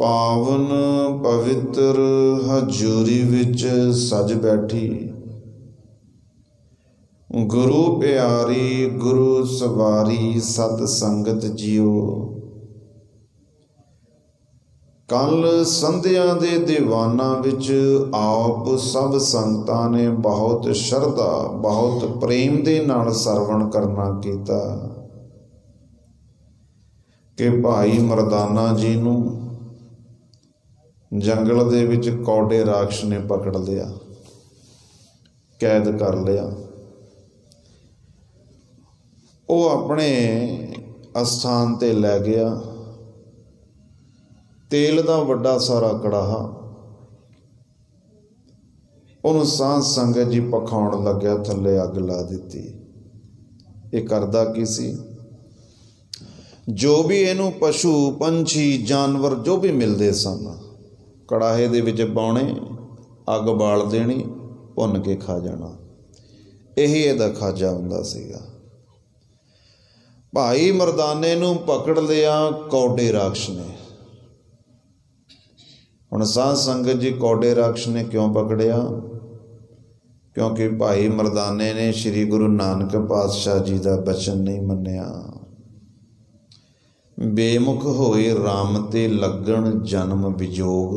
ਪਾਵਨ ਪਵਿੱਤਰ ਹਜ਼ੂਰੀ ਵਿੱਚ ਸਜ ਬੈਠੀ ਗੁਰੂ ਪਿਆਰੀ ਗੁਰੂ ਸਵਾਰੀ ਸਤ ਸੰਗਤ ਜਿਉ ਕੱਲ ਸੰਧਿਆ ਦੇ ਦੀਵਾਨਾਂ ਵਿੱਚ ਆਪ ਸਭ ਸੰਤਾਂ ਨੇ ਬਹੁਤ ਸ਼ਰਧਾ ਬਹੁਤ ਪ੍ਰੇਮ ਦੇ ਨਾਲ ਸਰਵਣ ਕਰਨਾ ਕੀਤਾ ਕਿ ਭਾਈ ਮਰਦਾਨਾ ਜੀ ਨੂੰ ਜੰਗਲ ਦੇ ਵਿੱਚ ਕੌਡੇ ਰਾਖਸ਼ ਨੇ ਪਕੜ ਲਿਆ ਕੈਦ ਕਰ ਲਿਆ ਉਹ ਆਪਣੇ ਅਸਥਾਨ ਤੇ ਲੈ ਗਿਆ ਤੇਲ ਦਾ ਵੱਡਾ ਸਾਰਾ ਕੜਾਹਾ ਉਹਨੂੰ ਸਾਧ ਸੰਗਤ ਜੀ ਪਖਾਉਣ ਲੱਗਿਆ ਥੱਲੇ ਅੱਗ ਲਾ ਦਿੱਤੀ ਇਹ ਕਰਦਾ ਕੀ ਸੀ ਜੋ ਵੀ ਇਹਨੂੰ ਪਸ਼ੂ ਪੰਛੀ ਜਾਨਵਰ ਜੋ ਵੀ ਮਿਲਦੇ ਸਨ ਕੜਾਹੇ ਦੇ ਵਿੱਚ ਪਾਉਣੇ ਅੱਗ ਬਾਲ ਦੇਣੀ ਭੁੰਨ ਕੇ ਖਾ ਜਾਣਾ ਇਹੀ ਇਹਦਾ ਖਾਜਾ ਹੁੰਦਾ ਸੀਗਾ ਭਾਈ ਮਰਦਾਨੇ ਨੂੰ ਪਕੜ ਲਿਆ ਕੌਡੇ ਰਾਖਸ਼ ਨੇ ਹੁਣ ਸਾਧ ਸੰਗਤ ਜੀ ਕੌਡੇ ਰਾਖਸ਼ ਨੇ ਕਿਉਂ ਪਕੜਿਆ ਕਿਉਂਕਿ ਭਾਈ ਮਰਦਾਨੇ ਨੇ ਸ੍ਰੀ ਗੁਰੂ ਨਾਨਕ ਪਾਤਸ਼ਾਹ ਜੀ ਦਾ ਬਚਨ ਨਹੀਂ ਮੰਨਿਆ ਬੇਮੁਖ ਹੋਏ RAM ਤੇ ਲੱਗਣ ਜਨਮ ਵਿਜੋਗ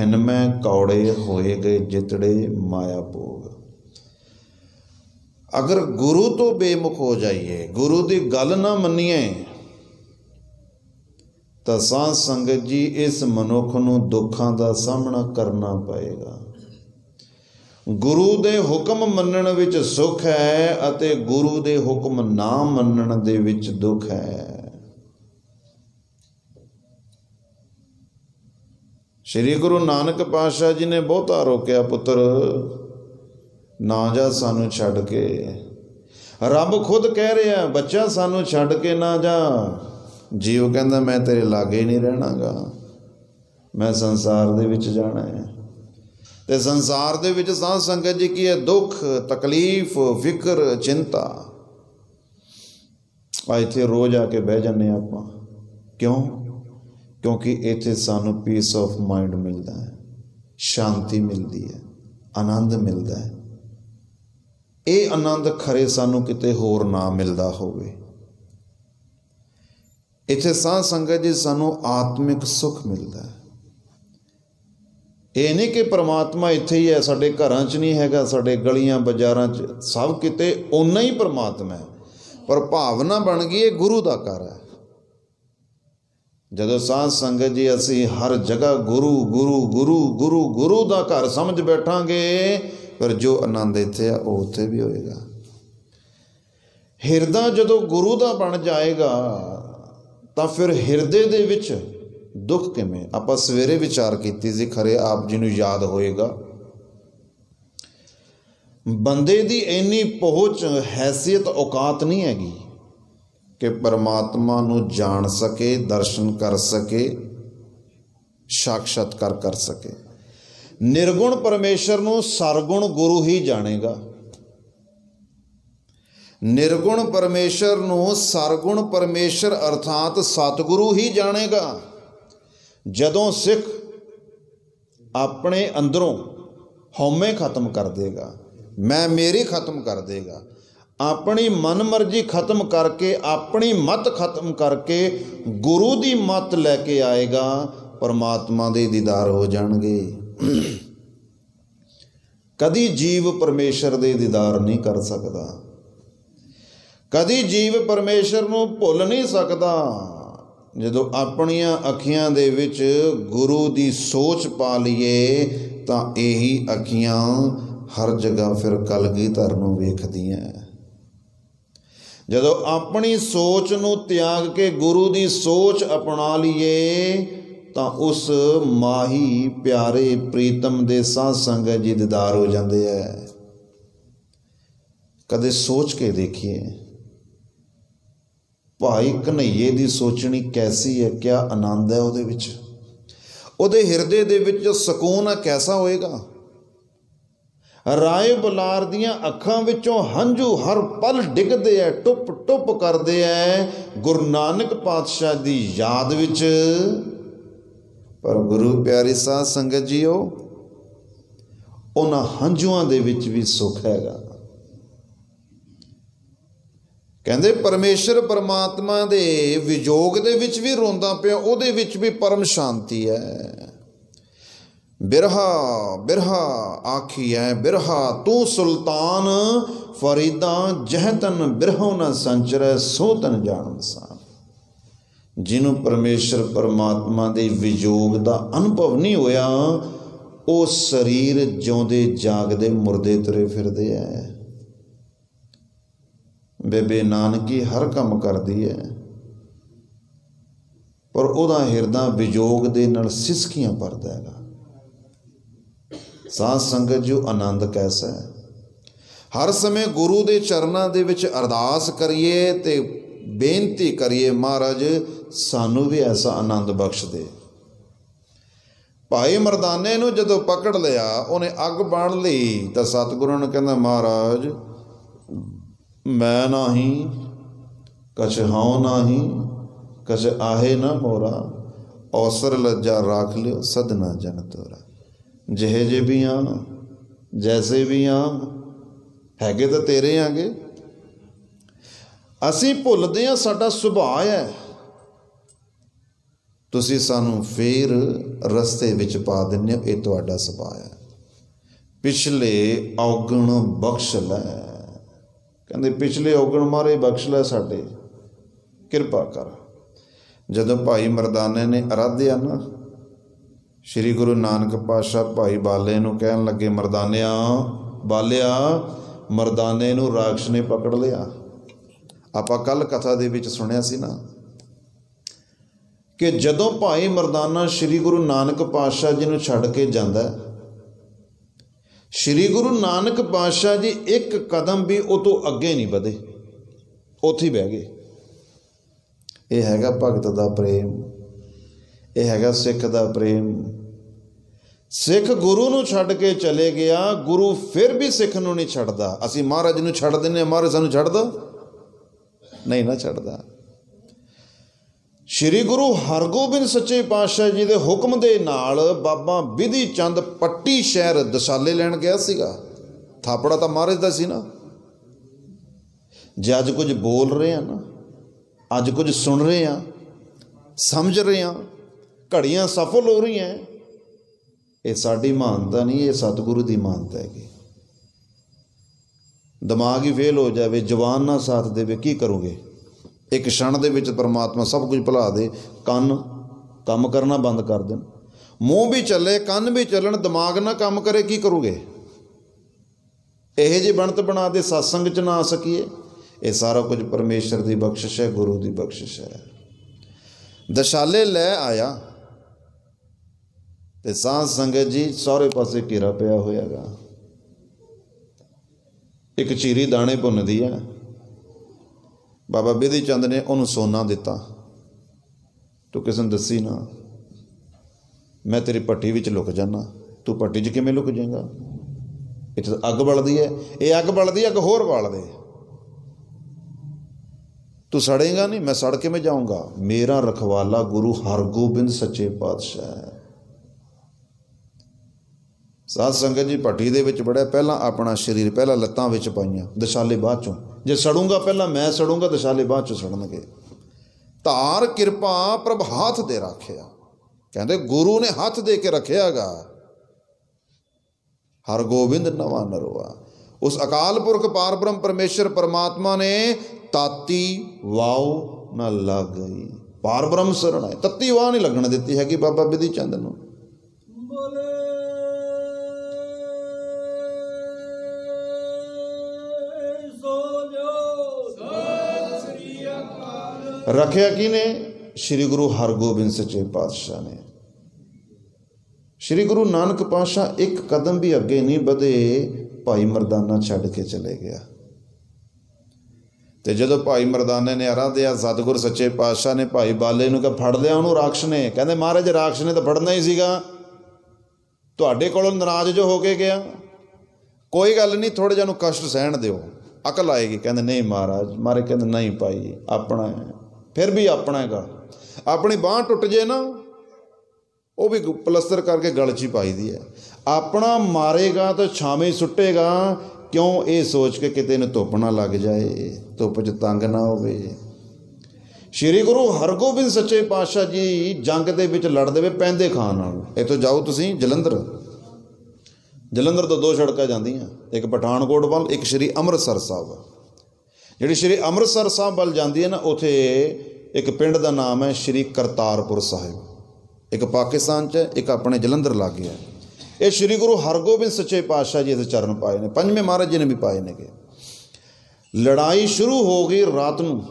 ਮੈਂ ਕੌੜੇ ਹੋਏ ਗਏ ਜਿਤੜੇ ਮਾਇਆ ਭੋਗ ਅਗਰ ਗੁਰੂ ਤੋਂ ਬੇਮੁਖ ਹੋ ਜਾਈਏ ਗੁਰੂ ਦੀ ਗੱਲ ਨਾ ਮੰਨੀਏ ਤਾਂ ਸਾਧ ਸੰਗਤ ਜੀ ਇਸ ਮਨੁੱਖ ਨੂੰ ਦੁੱਖਾਂ ਦਾ ਸਾਹਮਣਾ ਕਰਨਾ ਪਏਗਾ ਗੁਰੂ ਦੇ ਹੁਕਮ ਮੰਨਣ ਵਿੱਚ ਸੁਖ ਹੈ ਅਤੇ ਗੁਰੂ ਦੇ ਹੁਕਮ ਨਾ ਮੰਨਣ ਦੇ ਵਿੱਚ ਦੁੱਖ ਹੈ ਸ੍ਰੀ ਗੁਰੂ ਨਾਨਕ ਪਾਤਸ਼ਾਹ ਜੀ ਨੇ ਬਹੁਤਾ ਰੋਕਿਆ ਪੁੱਤਰ ਨਾ ਜਾ ਸਾਨੂੰ ਛੱਡ ਕੇ ਰੱਬ ਖੁਦ ਕਹਿ ਰਿਹਾ ਬੱਚਾ ਸਾਨੂੰ ਛੱਡ ਕੇ ਨਾ ਜਾ ਜੀਵ ਕਹਿੰਦਾ ਮੈਂ ਤੇਰੇ ਲਾਗੇ ਨਹੀਂ ਰਹਿਣਾਗਾ ਮੈਂ ਸੰਸਾਰ ਦੇ ਵਿੱਚ ਜਾਣਾ ਹੈ ਤੇ ਸੰਸਾਰ ਦੇ ਵਿੱਚ ਸਾਧ ਸੰਗਤ ਜੀ ਕੀ ਹੈ ਦੁੱਖ ਤਕਲੀਫ ਫਿਕਰ ਚਿੰਤਾ ਆ ਇੱਥੇ ਰੋਜ਼ ਆ ਕੇ ਬਹਿ ਜੰਨੇ ਆਪਾਂ ਕਿਉਂ ਕਿਉਂਕਿ ਇੱਥੇ ਸਾਨੂੰ ਪੀਸ ਆਫ ਮਾਈਂਡ ਮਿਲਦਾ ਹੈ ਸ਼ਾਂਤੀ ਮਿਲਦੀ ਹੈ ਆਨੰਦ ਮਿਲਦਾ ਹੈ ਇਹ ਆਨੰਦ ਖਰੇ ਸਾਨੂੰ ਕਿਤੇ ਹੋਰ ਨਾ ਮਿਲਦਾ ਹੋਵੇ ਇੱਥੇ ਸਾਧ ਸੰਗਤ ਜੀ ਸਾਨੂੰ ਆਤਮਿਕ ਸੁਖ ਮਿਲਦਾ ਹੈ ਇਹ ਨਹੀਂ ਕਿ ਪ੍ਰਮਾਤਮਾ ਇੱਥੇ ਹੀ ਹੈ ਸਾਡੇ ਘਰਾਂ 'ਚ ਨਹੀਂ ਹੈਗਾ ਸਾਡੇ ਗਲੀਆਂ ਬਾਜ਼ਾਰਾਂ 'ਚ ਸਭ ਕਿਤੇ ਉਨਾ ਹੀ ਪ੍ਰਮਾਤਮਾ ਹੈ ਪਰ ਭਾਵਨਾ ਬਣ ਗਈ ਇਹ ਗੁਰੂ ਦਾ ਘਰ ਹੈ ਜਦੋਂ ਸਾਧ ਸੰਗਤ ਜੀ ਅਸੀਂ ਹਰ ਜਗ੍ਹਾ ਗੁਰੂ ਗੁਰੂ ਗੁਰੂ ਗੁਰੂ ਗੁਰੂ ਦਾ ਘਰ ਸਮਝ ਬੈਠਾਂਗੇ ਪਰ ਜੋ ਆਨੰਦ ਇੱਥੇ ਆ ਉਹ ਉੱਥੇ ਵੀ ਹੋਏਗਾ ਹਿਰਦਾ ਜਦੋਂ ਗੁਰੂ ਦਾ ਬਣ ਜਾਏਗਾ ਤਾਂ ਫਿਰ ਹਿਰਦੇ ਦੇ ਵਿੱਚ ਦੁੱਖ ਕਿਵੇਂ ਆਪਾਂ ਸਵੇਰੇ ਵਿਚਾਰ ਕੀਤੀ ਸੀ ਖਰੇ ਆਪ ਜੀ ਨੂੰ ਯਾਦ ਹੋਏਗਾ ਬੰਦੇ ਦੀ ਇੰਨੀ ਪਹੁੰਚ ਹੈਸੀਅਤ ਔਕਾਤ ਨਹੀਂ ਹੈਗੀ ਕਿ ਪਰਮਾਤਮਾ ਨੂੰ ਜਾਣ ਸਕੇ ਦਰਸ਼ਨ ਕਰ ਸਕੇ ਸਾਖਸ਼ਤ ਕਰ ਸਕੇ ਨਿਰਗੁਣ ਪਰਮੇਸ਼ਰ ਨੂੰ ਸਰਗੁਣ ਗੁਰੂ ਹੀ ਜਾਣੇਗਾ ਨਿਰਗੁਣ ਪਰਮੇਸ਼ਰ ਨੂੰ ਸਰਗੁਣ ਪਰਮੇਸ਼ਰ ਅਰਥਾਤ ਸਤਿਗੁਰੂ ਹੀ ਜਾਣੇਗਾ ਜਦੋਂ ਸਿੱਖ ਆਪਣੇ ਅੰਦਰੋਂ ਹਉਮੈ ਖਤਮ ਕਰ ਦੇਗਾ ਮੈਂ ਮੇਰੀ ਖਤਮ ਕਰ ਦੇਗਾ ਆਪਣੀ ਮਨਮਰਜ਼ੀ ਖਤਮ ਕਰਕੇ ਆਪਣੀ ਮਤ ਖਤਮ ਕਰਕੇ ਗੁਰੂ ਦੀ ਮਤ ਲੈ ਕੇ ਆਏਗਾ ਪਰਮਾਤਮਾ ਦੇ ਦੀਦਾਰ ਹੋ ਜਾਣਗੇ ਕਦੀ ਜੀਵ ਪਰਮੇਸ਼ਰ ਦੇ ਦੀਦਾਰ ਨਹੀਂ ਕਰ ਸਕਦਾ ਕਦੀ ਜੀਵ ਪਰਮੇਸ਼ਰ ਨੂੰ ਭੁੱਲ ਨਹੀਂ ਸਕਦਾ ਜਦੋਂ ਆਪਣੀਆਂ ਅੱਖੀਆਂ ਦੇ ਵਿੱਚ ਗੁਰੂ ਦੀ ਸੋਚ ਪਾ ਲਈਏ ਤਾਂ ਇਹੀ ਅੱਖੀਆਂ ਹਰ ਜਗ੍ਹਾ ਫਿਰ ਕਲਗੀਧਰ ਨੂੰ ਵੇਖਦੀਆਂ ਜਦੋਂ ਆਪਣੀ ਸੋਚ ਨੂੰ ਤਿਆਗ ਕੇ ਗੁਰੂ ਦੀ ਸੋਚ ਅਪਣਾ ਲਈਏ ਤਾਂ ਉਸ ਮਾਹੀ ਪਿਆਰੇ ਪ੍ਰੀਤਮ ਦੇ ਸਾਥ ਸੰਗ ਜੀ ਹੋ ਜਾਂਦੇ ਐ ਕਦੇ ਸੋਚ ਕੇ ਦੇਖੀਏ ਭਾਈ ਕਨਈਏ ਦੀ ਸੋਚਣੀ ਕੈਸੀ ਹੈ ਕਿਆ ਆਨੰਦ ਹੈ ਉਹਦੇ ਵਿੱਚ ਉਹਦੇ ਹਿਰਦੇ ਦੇ ਵਿੱਚ ਸਕੂਨ ਆ ਕੈਸਾ ਹੋਏਗਾ ਰਾਏ ਬੁਲਾਰ ਦੀਆਂ ਅੱਖਾਂ ਵਿੱਚੋਂ ਹੰਝੂ ਹਰ ਪਲ ਡਿੱਗਦੇ ਐ ਟੁੱਪ ਟੁੱਪ ਕਰਦੇ ਐ ਗੁਰੂ ਨਾਨਕ ਪਾਤਸ਼ਾਹ ਦੀ ਯਾਦ ਵਿੱਚ ਪਰ ਗੁਰੂ ਪਿਆਰੀ ਸਾਧ ਸੰਗਤ ਜੀਓ ਉਹਨਾਂ ਹੰਝੂਆਂ ਦੇ ਵਿੱਚ ਵੀ ਸੁੱਖ ਹੈਗਾ ਕਹਿੰਦੇ ਪਰਮੇਸ਼ਰ ਪਰਮਾਤਮਾ ਦੇ ਵਿਜੋਗ ਦੇ ਵਿੱਚ ਵੀ ਰੋਂਦਾ ਪਿਆ ਉਹਦੇ ਵਿੱਚ ਵੀ ਪਰਮ ਸ਼ਾਂਤੀ ਹੈ ਬਿਰਹਾ ਬਿਰਹਾ ਆਖੀਐ ਬਿਰਹਾ ਤੂੰ ਸੁਲਤਾਨ ਫਰੀਦਾ ਜਹਤਨ ਬਿਰਹੋ ਨ ਸੰਚਰੈ ਸੋ ਤਨ ਜਾਣਸਾ ਸਾਂ ਜਿਹਨੂੰ ਪਰਮੇਸ਼ਰ ਪਰਮਾਤਮਾ ਦੇ ਵਿਯੋਗ ਦਾ ਅਨੁਭਵ ਨਹੀਂ ਹੋਇਆ ਉਹ ਸਰੀਰ ਜਿਉਂਦੇ ਜਾਗਦੇ ਮੁਰਦੇ ਤਰੇ ਫਿਰਦੇ ਐ ਬੇਬੇ ਨਾਨਕੀ ਹਰ ਕੰਮ ਕਰਦੀ ਐ ਪਰ ਉਹਦਾ ਹਿਰਦਾ ਵਿਯੋਗ ਦੇ ਨਾਲ ਸਿਸਕੀਆਂ ਭਰਦਾ ਹੈਗਾ ਸਾਧ ਸੰਗਤ ਜੋ ਆਨੰਦ ਕੈਸਾ ਹੈ ਹਰ ਸਮੇਂ ਗੁਰੂ ਦੇ ਚਰਨਾਂ ਦੇ ਵਿੱਚ ਅਰਦਾਸ ਕਰੀਏ ਤੇ ਬੇਨਤੀ ਕਰੀਏ ਮਹਾਰਾਜ ਸਾਨੂੰ ਵੀ ਐਸਾ ਆਨੰਦ ਬਖਸ਼ ਦੇ ਭਾਈ ਮਰਦਾਨੇ ਨੂੰ ਜਦੋਂ ਪਕੜ ਲਿਆ ਉਹਨੇ ਅੱਗ ਬਾਣ ਲਈ ਤਾਂ ਸਤਿਗੁਰੂ ਨੇ ਕਹਿੰਦਾ ਮਹਾਰਾਜ ਮੈਂ ਨਹੀਂ ਕਛ ਹਉ ਨਹੀਂ ਕਛ ਆਹੇ ਨਾ ਮੋਰਾ ਔਸਰ ਲੱਜਾ ਰੱਖ ਲਿਓ ਸਦਨਾ ਜਨ ਤੋਰਾ ਜਿਹੇ ਜੇ ਵੀ ਆ ਜੈਸੇ ਵੀ ਆ ਹੈਗੇ ਤਾਂ ਤੇਰੇ ਆਂਗੇ ਅਸੀਂ ਭੁੱਲਦੇ ਆ ਸਾਡਾ ਸੁਭਾਅ ਹੈ ਤੁਸੀਂ ਸਾਨੂੰ ਫੇਰ ਰਸਤੇ ਵਿੱਚ ਪਾ ਦਿੰਨੇ ਇਹ ਤੁਹਾਡਾ ਸੁਭਾਅ ਹੈ ਪਿਛਲੇ ਔਗਣ ਬਖਸ਼ ਲੈ ਕਹਿੰਦੇ ਪਿਛਲੇ ਔਗਣ ਮਾਰੇ ਬਖਸ਼ ਲੈ ਸਾਡੇ ਕਿਰਪਾ ਕਰ ਜਦੋਂ ਭਾਈ ਮਰਦਾਨੇ ਨੇ ਅਰਾਧਿਆ ਨਾ ਸ੍ਰੀ ਗੁਰੂ ਨਾਨਕ ਪਾਤਸ਼ਾਹ ਭਾਈ ਬਾਲੇ ਨੂੰ ਕਹਿਣ ਲੱਗੇ ਮਰਦਾਨਿਆ ਬਾਲਿਆ ਮਰਦਾਨੇ ਨੂੰ ਰਾਖਸ਼ ਨੇ ਪਕੜ ਲਿਆ ਆਪਾਂ ਕੱਲ ਕਥਾ ਦੇ ਵਿੱਚ ਸੁਣਿਆ ਸੀ ਨਾ ਕਿ ਜਦੋਂ ਭਾਈ ਮਰਦਾਨਾ ਸ੍ਰੀ ਗੁਰੂ ਨਾਨਕ ਪਾਤਸ਼ਾਹ ਜੀ ਨੂੰ ਛੱਡ ਕੇ ਜਾਂਦਾ ਸ੍ਰੀ ਗੁਰੂ ਨਾਨਕ ਪਾਤਸ਼ਾਹ ਜੀ ਇੱਕ ਕਦਮ ਵੀ ਉਹ ਤੋਂ ਅੱਗੇ ਨਹੀਂ ਵਧੇ ਉੱਥੇ ਹੀ ਬਹਿ ਗਏ ਇਹ ਹੈਗਾ ਭਗਤ ਦਾ ਪ੍ਰੇਮ ਇਹ ਹੈਗਾ ਸਿੱਖ ਦਾ ਪ੍ਰੇਮ ਸਿੱਖ ਗੁਰੂ ਨੂੰ ਛੱਡ ਕੇ ਚਲੇ ਗਿਆ ਗੁਰੂ ਫਿਰ ਵੀ ਸਿੱਖ ਨੂੰ ਨਹੀਂ ਛੱਡਦਾ ਅਸੀਂ ਮਹਾਰਾਜ ਨੂੰ ਛੱਡ ਦਿੰਨੇ ਮਹਾਰਾਜ ਸਾਨੂੰ ਦੋ ਨਹੀਂ ਨਾ ਛੱਡਦਾ ਸ਼੍ਰੀ ਗੁਰੂ ਹਰਗੋਬਿੰਦ ਸੱਚੇ ਪਾਤਸ਼ਾਹ ਜੀ ਦੇ ਹੁਕਮ ਦੇ ਨਾਲ ਬਾਬਾ ਵਿਧੀ ਚੰਦ ਪੱਟੀ ਸ਼ਹਿਰ ਦਸਾਲੇ ਲੈਣ ਗਿਆ ਸੀਗਾ ਥਾਪੜਾ ਤਾਂ ਮਹਾਰਾਜ ਦਾ ਸੀ ਨਾ ਜੇ ਅੱਜ ਕੁਝ ਬੋਲ ਰਹੇ ਆ ਨਾ ਅੱਜ ਕੁਝ ਸੁਣ ਰਹੇ ਆ ਸਮਝ ਰਹੇ ਆ ਘੜੀਆਂ ਸਫਲ ਹੋ ਰਹੀਆਂ ਇਹ ਸਾਡੀ ਮਾਨਤਾ ਨਹੀਂ ਇਹ ਸਤਿਗੁਰੂ ਦੀ ਮਾਨਤਾ ਹੈਗੀ ਦਿਮਾਗ ਹੀ ਫੇਲ ਹੋ ਜਾਵੇ ਜਵਾਨ ਨਾ ਸਾਥ ਦੇਵੇ ਕੀ ਕਰੋਗੇ ਇੱਕ ਛਣ ਦੇ ਵਿੱਚ ਪਰਮਾਤਮਾ ਸਭ ਕੁਝ ਭੁਲਾ ਦੇ ਕੰਨ ਕੰਮ ਕਰਨਾ ਬੰਦ ਕਰ ਦੇਣ ਮੂੰਹ ਵੀ ਚੱਲੇ ਕੰਨ ਵੀ ਚੱਲਣ ਦਿਮਾਗ ਨਾ ਕੰਮ ਕਰੇ ਕੀ ਕਰੋਗੇ ਇਹ ਜੇ ਬਣਤ ਬਣਾ ਦੇ ਸਤਸੰਗ ਚ ਨਾ ਸਕੀਏ ਇਹ ਸਾਰਾ ਕੁਝ ਪਰਮੇਸ਼ਰ ਦੀ ਬਖਸ਼ਿਸ਼ ਹੈ ਗੁਰੂ ਦੀ ਬਖਸ਼ਿਸ਼ ਹੈ ਦਸ਼ਾਲੇ ਲੈ ਆਇਆ ਤੇ ਸਾਧ ਸੰਗਤ ਜੀ ਸਾਰੇ ਪਾਸੇ ਘੇਰਾ ਪਿਆ ਹੋਇਆਗਾ ਇੱਕ ਚੀਰੀ ਦਾਣੇ ਭੁੰਨਦੀ ਆ ਬਾਬਾ ਬੀਦੀ ਚੰਦ ਨੇ ਉਹਨੂੰ ਸੋਨਾ ਦਿੱਤਾ ਤੂੰ ਕਿਸਨ ਦੱਸੀ ਨਾ ਮੈਂ ਤੇਰੀ ਪੱਟੀ ਵਿੱਚ ਲੁਕ ਜਾਣਾ ਤੂੰ ਪੱਟੀ 'ਚ ਕਿਵੇਂ ਲੁਕ ਜਾਏਗਾ ਇੱਥੇ ਅੱਗ ਬਲਦੀ ਹੈ ਇਹ ਅੱਗ ਬਲਦੀ ਹੈ ਕਿ ਹੋਰ ਬਲਦੇ ਤੂੰ ਸੜੇਗਾ ਨਹੀਂ ਮੈਂ ਸੜ ਕੇ ਮੈਂ ਜਾਊਂਗਾ ਮੇਰਾ ਰਖਵਾਲਾ ਗੁਰੂ ਹਰਗੋਬਿੰਦ ਸੱਚੇ ਪਾਤਸ਼ਾਹ ਸਾਧ ਸੰਗਤ ਜੀ ਭੱਟੀ ਦੇ ਵਿੱਚ ਬੜਾ ਪਹਿਲਾਂ ਆਪਣਾ ਸਰੀਰ ਪਹਿਲਾਂ ਲੱਤਾਂ ਵਿੱਚ ਪਾਈਆਂ ਦਸ਼ਾਲੇ ਬਾਅਦ ਚੋਂ ਜੇ ਸੜੂੰਗਾ ਪਹਿਲਾਂ ਮੈਂ ਸੜੂੰਗਾ ਦਸ਼ਾਲੇ ਬਾਅਦ ਚੋਂ ਸੜਨਗੇ ਧਾਰ ਕਿਰਪਾ ਪ੍ਰਭ ਹੱਥ ਦੇ ਰੱਖਿਆ ਕਹਿੰਦੇ ਗੁਰੂ ਨੇ ਹੱਥ ਦੇ ਕੇ ਰੱਖਿਆਗਾ ਹਰ ਗੋਬਿੰਦ ਨਵਾ ਨਰਵਾ ਉਸ ਅਕਾਲ ਪੁਰਖ ਪਾਰਬ੍ਰਹਮ ਪਰਮੇਸ਼ਰ ਪਰਮਾਤਮਾ ਨੇ ਤਾਤੀ ਵਾਉ ਨਾ ਲੱਗ ਗਈ ਪਾਰਬ੍ਰਹਮ ਸਰਣਾ ਤੱਤੀ ਵਾਹ ਨਹੀਂ ਲੱਗਣ ਦਿੱਤੀ ਹੈਗੀ ਬਾਬਾ ਬਿਧੀ ਚੰਦ ਨੂੰ ਬੋਲ ਰੱਖਿਆ ਕਿਨੇ ਸ੍ਰੀ ਗੁਰੂ ਹਰਗੋਬਿੰਦ ਸੱਚੇ ਪਾਤਸ਼ਾਹ ਨੇ ਸ੍ਰੀ ਗੁਰੂ ਨਾਨਕ ਪਾਤਸ਼ਾਹ ਇੱਕ ਕਦਮ ਵੀ ਅੱਗੇ ਨਹੀਂ ਵਧੇ ਭਾਈ ਮਰਦਾਨਾ ਛੱਡ ਕੇ ਚਲੇ ਗਿਆ ਤੇ ਜਦੋਂ ਭਾਈ ਮਰਦਾਨੇ ਨੇ ਅਰਾ ਦਿਆ ਸਤਗੁਰ ਸੱਚੇ ਪਾਤਸ਼ਾਹ ਨੇ ਭਾਈ ਬਾਲੇ ਨੂੰ ਕਿਹਾ ਫੜ ਲਿਆ ਉਹਨੂੰ ਰਾਖਸ਼ ਨੇ ਕਹਿੰਦੇ ਮਹਾਰਾਜ ਰਾਖਸ਼ ਨੇ ਤਾਂ ਫੜਨਾ ਹੀ ਸੀਗਾ ਤੁਹਾਡੇ ਕੋਲੋਂ ਨਾਰਾਜ਼ ਜੋ ਹੋ ਕੇ ਗਿਆ ਕੋਈ ਗੱਲ ਨਹੀਂ ਥੋੜੇ ਜਿਹਾ ਨੂੰ ਕਸ਼ਟ ਸਹਿਣ ਦਿਓ ਅਕਲ ਆਏਗੀ ਕਹਿੰਦੇ ਨਹੀਂ ਮਹਾਰਾਜ ਮਾਰੇ ਕਹਿੰਦੇ ਨਹੀਂ ਭਾਈ ਆਪਣਾ ਫਿਰ ਵੀ ਆਪਣਾ ਹੈਗਾ ਆਪਣੀ ਬਾਹ ਟੁੱਟ ਜੇ ਨਾ ਉਹ ਵੀ ਪਲਸਟਰ ਕਰਕੇ ਗਲ 'ਚ ਹੀ ਪਾਈਦੀ ਹੈ ਆਪਣਾ ਮਾਰੇਗਾ ਤਾਂ ਛਾਵੇਂ ਸੁੱਟੇਗਾ ਕਿਉਂ ਇਹ ਸੋਚ ਕੇ ਕਿਤੇ ਨੂੰ ਧੁੱਪ ਨਾ ਲੱਗ ਜਾਏ ਧੁੱਪ 'ਚ ਤੰਗ ਨਾ ਹੋਵੇ ਸ਼੍ਰੀ ਗੁਰੂ ਹਰਗੋਬਿੰਦ ਸੱਚੇ ਪਾਤਸ਼ਾਹ ਜੀ ਜੰਗ ਦੇ ਵਿੱਚ ਲੜਦੇ ਵੇ ਪੈਂਦੇ ਖਾਨ ਨਾਲ ਇੱਥੋਂ ਜਾਓ ਤੁਸੀਂ ਜਲੰਧਰ ਜਲੰਧਰ ਤੋਂ ਦੋ ਸੜਕਾਂ ਜਾਂਦੀਆਂ ਇੱਕ ਪਠਾਨਕੋਟ ਵੱਲ ਇੱਕ ਸ਼੍ਰੀ ਅੰਮ੍ਰਿਤਸਰ ਸਾਹਿਬ ਜਿਹੜੀ ਸ਼੍ਰੀ ਅੰਮ੍ਰਿਤਸਰ ਸਾਹਿਬ ਵੱਲ ਜਾਂਦੀ ਹੈ ਨਾ ਉਥੇ ਇੱਕ ਪਿੰਡ ਦਾ ਨਾਮ ਹੈ ਸ਼੍ਰੀ ਕਰਤਾਰਪੁਰ ਸਾਹਿਬ ਇੱਕ ਪਾਕਿਸਤਾਨ 'ਚ ਇੱਕ ਆਪਣੇ ਜਲੰਧਰ ਲਾਗੇ ਹੈ ਇਹ ਸ਼੍ਰੀ ਗੁਰੂ ਹਰਗੋਬਿੰਦ ਸੱਚੇ ਪਾਤਸ਼ਾਹ ਜੀ ਦੇ ਚਰਨ ਪਾਏ ਨੇ ਪੰਜਵੇਂ ਮਹਾਰਾਜ ਜੀ ਨੇ ਵੀ ਪਾਏ ਨੇਗੇ ਲੜਾਈ ਸ਼ੁਰੂ ਹੋ ਗਈ ਰਾਤ ਨੂੰ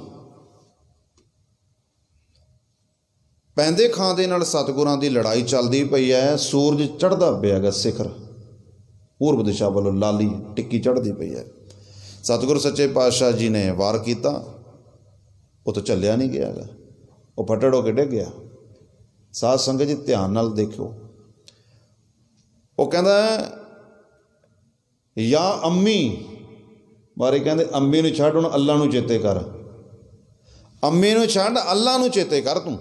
ਪੈਂਦੇ ਖਾਂ ਦੇ ਨਾਲ ਸਤਗੁਰਾਂ ਦੀ ਲੜਾਈ ਚੱਲਦੀ ਪਈ ਹੈ ਸੂਰਜ ਚੜ੍ਹਦਾ ਪਿਆ ਸਿਖਰ ਪੂਰਬ ਦਿਸ਼ਾ ਵੱਲੋਂ ਲਾਲੀ ਟਿੱਕੀ ਚੜ੍ਹਦੀ ਪਈ ਹੈ ਸਤਿਗੁਰ ਸੱਚੇ ਪਾਤਸ਼ਾਹ ਜੀ ਨੇ ਵਾਰ ਕੀਤਾ ਉਹ ਤਾਂ ਚੱਲਿਆ ਨਹੀਂ ਗਿਆ ਉਹ ਫਟੜ ਹੋ ਕੇ ਡਿੱਗ ਗਿਆ ਸਾਧ ਸੰਗਤ ਜੀ ਧਿਆਨ ਨਾਲ ਦੇਖਿਓ ਉਹ ਕਹਿੰਦਾ ਯਾ ਅੰਮੀ ਮਾਰੇ ਕਹਿੰਦੇ ਅੰਮੀ ਨੂੰ ਛੱਡ ਹੁਣ ਅੱਲਾ ਨੂੰ ਚੇਤੇ ਕਰ ਅੰਮੀ ਨੂੰ ਛੱਡ ਅੱਲਾ ਨੂੰ ਚੇਤੇ ਕਰ ਤੂੰ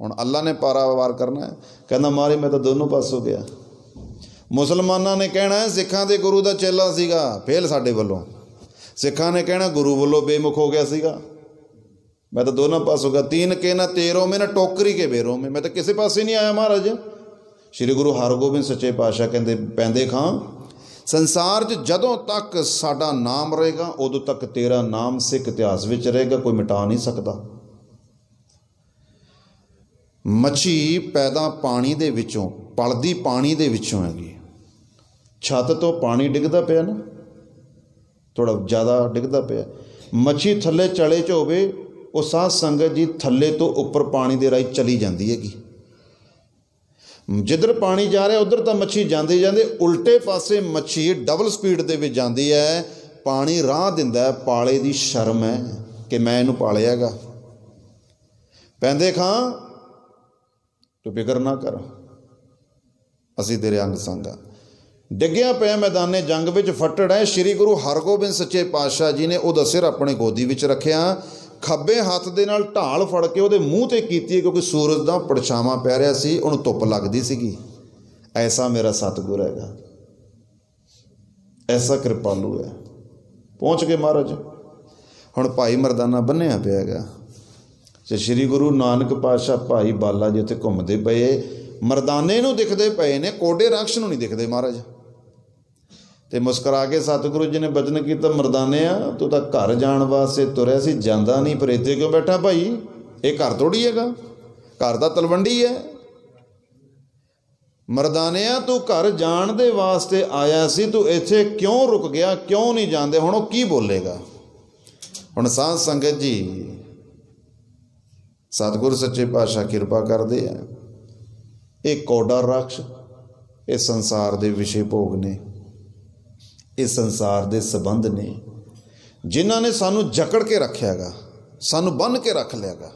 ਹੁਣ ਅੱਲਾ ਨੇ ਪਾਰਾ ਵਾਰ ਕਰਨਾ ਹੈ ਕਹਿੰਦਾ ਮਾਰੇ ਮੈਂ ਤਾਂ ਦੋਨੋਂ ਪਾਸੋਂ ਗਿਆ ਮੁਸਲਮਾਨਾਂ ਨੇ ਕਹਿਣਾ ਸਿੱਖਾਂ ਦੇ ਗੁਰੂ ਦਾ ਚੇਲਾ ਸੀਗਾ ਫੇਲ ਸਾਡੇ ਵੱਲੋਂ ਸਿੱਖਾਂ ਨੇ ਕਹਿਣਾ ਗੁਰੂ ਵੱਲੋਂ ਬੇਮੁਖ ਹੋ ਗਿਆ ਸੀਗਾ ਮੈਂ ਤਾਂ ਦੋਨਾਂ ਪਾਸੋਂ ਗਿਆ ਤੀਨ ਕੇ ਨਾ ਤੇਰੋਂ ਮੇ ਨਾ ਟੋਕਰੀ ਕੇ ਬੇਰੋਂ ਮੇ ਮੈਂ ਤਾਂ ਕਿਸੇ ਪਾਸੇ ਨਹੀਂ ਆਇਆ ਮਹਾਰਾਜ ਸ੍ਰੀ ਗੁਰੂ ਹਰਗੋਬਿੰਦ ਸੱਚੇ ਪਾਤਸ਼ਾਹ ਕਹਿੰਦੇ ਪੈਂਦੇ ਖਾਂ ਸੰਸਾਰ 'ਚ ਜਦੋਂ ਤੱਕ ਸਾਡਾ ਨਾਮ ਰਹੇਗਾ ਉਦੋਂ ਤੱਕ ਤੇਰਾ ਨਾਮ ਸਿੱਖ ਇਤਿਹਾਸ ਵਿੱਚ ਰਹੇਗਾ ਕੋਈ ਮਿਟਾ ਨਹੀਂ ਸਕਦਾ ਮੱਛੀ ਪੈਦਾ ਪਾਣੀ ਦੇ ਵਿੱਚੋਂ ਪਲਦੀ ਪਾਣੀ ਦੇ ਵਿੱਚੋਂ ਹੈਗੀ ਛੱਤ ਤੋਂ ਪਾਣੀ ਡਿੱਗਦਾ ਪਿਆ ਨਾ ਥੋੜਾ ਜ਼ਿਆਦਾ ਡਿੱਗਦਾ ਪਿਆ ਮੱਛੀ ਥੱਲੇ ਚਲੇ ਚ ਹੋਵੇ ਉਹ ਸਾਹ ਸੰਗਤ ਜੀ ਥੱਲੇ ਤੋਂ ਉੱਪਰ ਪਾਣੀ ਦੇ ਰਾਹੀਂ ਚਲੀ ਜਾਂਦੀ ਹੈਗੀ ਜਿੱਧਰ ਪਾਣੀ ਜਾ ਰਿਹਾ ਉਧਰ ਤਾਂ ਮੱਛੀ ਜਾਂਦੇ ਜਾਂਦੇ ਉਲਟੇ ਪਾਸੇ ਮੱਛੀ ਡਬਲ ਸਪੀਡ ਦੇ ਵਿੱਚ ਜਾਂਦੀ ਹੈ ਪਾਣੀ ਰਾਹ ਦਿੰਦਾ ਪਾਲੇ ਦੀ ਸ਼ਰਮ ਹੈ ਕਿ ਮੈਂ ਇਹਨੂੰ ਪਾਲਿਆਗਾ ਪੈਂਦੇ ਖਾਂ ਤੂੰ ਫਿਕਰ ਨਾ ਕਰ ਅਸੀਂ ਤੇਰੇ ਅੰਗ ਸੰਗਾ ਡਿੱਗਿਆ ਪਿਆ ਮੈਦਾਨੇ ਜੰਗ ਵਿੱਚ ਫੱਟੜ ਹੈ ਸ੍ਰੀ ਗੁਰੂ ਹਰਗੋਬਿੰਦ ਸੱਚੇ ਪਾਤਸ਼ਾਹ ਜੀ ਨੇ ਉਹਦਾ ਸਿਰ ਆਪਣੇ ਗੋਦੀ ਵਿੱਚ ਰੱਖਿਆ ਖੱਬੇ ਹੱਥ ਦੇ ਨਾਲ ਢਾਲ ਫੜ ਕੇ ਉਹਦੇ ਮੂੰਹ ਤੇ ਕੀਤੀ ਕਿਉਂਕਿ ਸੂਰਜ ਦਾ ਪਰਛਾਵਾਂ ਪੈ ਰਿਹਾ ਸੀ ਉਹਨੂੰ ਧੁੱਪ ਲੱਗਦੀ ਸੀਗੀ ਐਸਾ ਮੇਰਾ ਸਤਿਗੁਰ ਹੈਗਾ ਐਸਾ ਕਿਰਪਾਲੂ ਹੈ ਪਹੁੰਚ ਕੇ ਮਹਾਰਾਜ ਹੁਣ ਭਾਈ ਮਰਦਾਨਾ ਬੰਨਿਆ ਪਿਆ ਹੈਗਾ ਜੇ ਸ੍ਰੀ ਗੁਰੂ ਨਾਨਕ ਪਾਤਸ਼ਾਹ ਭਾਈ ਬਾਲਾ ਜੀ ਉੱਥੇ ਘੁੰਮਦੇ ਪਏ ਮਰਦਾਨੇ ਨੂੰ ਦਿਖਦੇ ਪਏ ਨੇ ਕੋਡੇ ਰਾਖਸ਼ ਨੂੰ ਨਹੀਂ ਦਿਖਦੇ ਮਹਾਰਾਜ ਤੇ ਮੁਸਕਰਾ ਕੇ ਸਤਿਗੁਰੂ ਜੀ ਨੇ ਬਚਨ ਕੀਤਾ ਮਰਦਾਨਿਆ ਤੂੰ ਤਾਂ ਘਰ ਜਾਣ ਵਾਸਤੇ ਤੁਰਿਆ ਸੀ ਜਾਂਦਾ ਨਹੀਂ ਪਰ ਇੱਥੇ ਕਿਉਂ ਬੈਠਾ ਭਾਈ ਇਹ ਘਰ ਥੋੜੀ ਹੈਗਾ ਘਰ ਦਾ ਤਲਵੰਡੀ ਹੈ ਮਰਦਾਨਿਆ ਤੂੰ ਘਰ ਜਾਣ ਦੇ ਵਾਸਤੇ ਆਇਆ ਸੀ ਤੂੰ ਇੱਥੇ ਕਿਉਂ ਰੁਕ ਗਿਆ ਕਿਉਂ ਨਹੀਂ ਜਾਂਦੇ ਹੁਣ ਉਹ ਕੀ ਬੋਲੇਗਾ ਹੁਣ ਸਾਧ ਸੰਗਤ ਜੀ ਸਤਿਗੁਰ ਸੱਚੇ ਪਾਤਸ਼ਾਹ ਕਿਰਪਾ ਕਰਦੇ ਆ ਇਹ ਕੋਡਾ ਰਖਸ਼ ਇਹ ਸੰਸਾਰ ਦੇ ਵਿਸ਼ੇ ਭੋਗ ਨੇ ਇਹ ਸੰਸਾਰ ਦੇ ਸਬੰਧ ਨੇ ਜਿਨ੍ਹਾਂ ਨੇ ਸਾਨੂੰ ਜਕੜ ਕੇ ਰੱਖਿਆਗਾ ਸਾਨੂੰ ਬੰਨ ਕੇ ਰੱਖ ਲਿਆਗਾ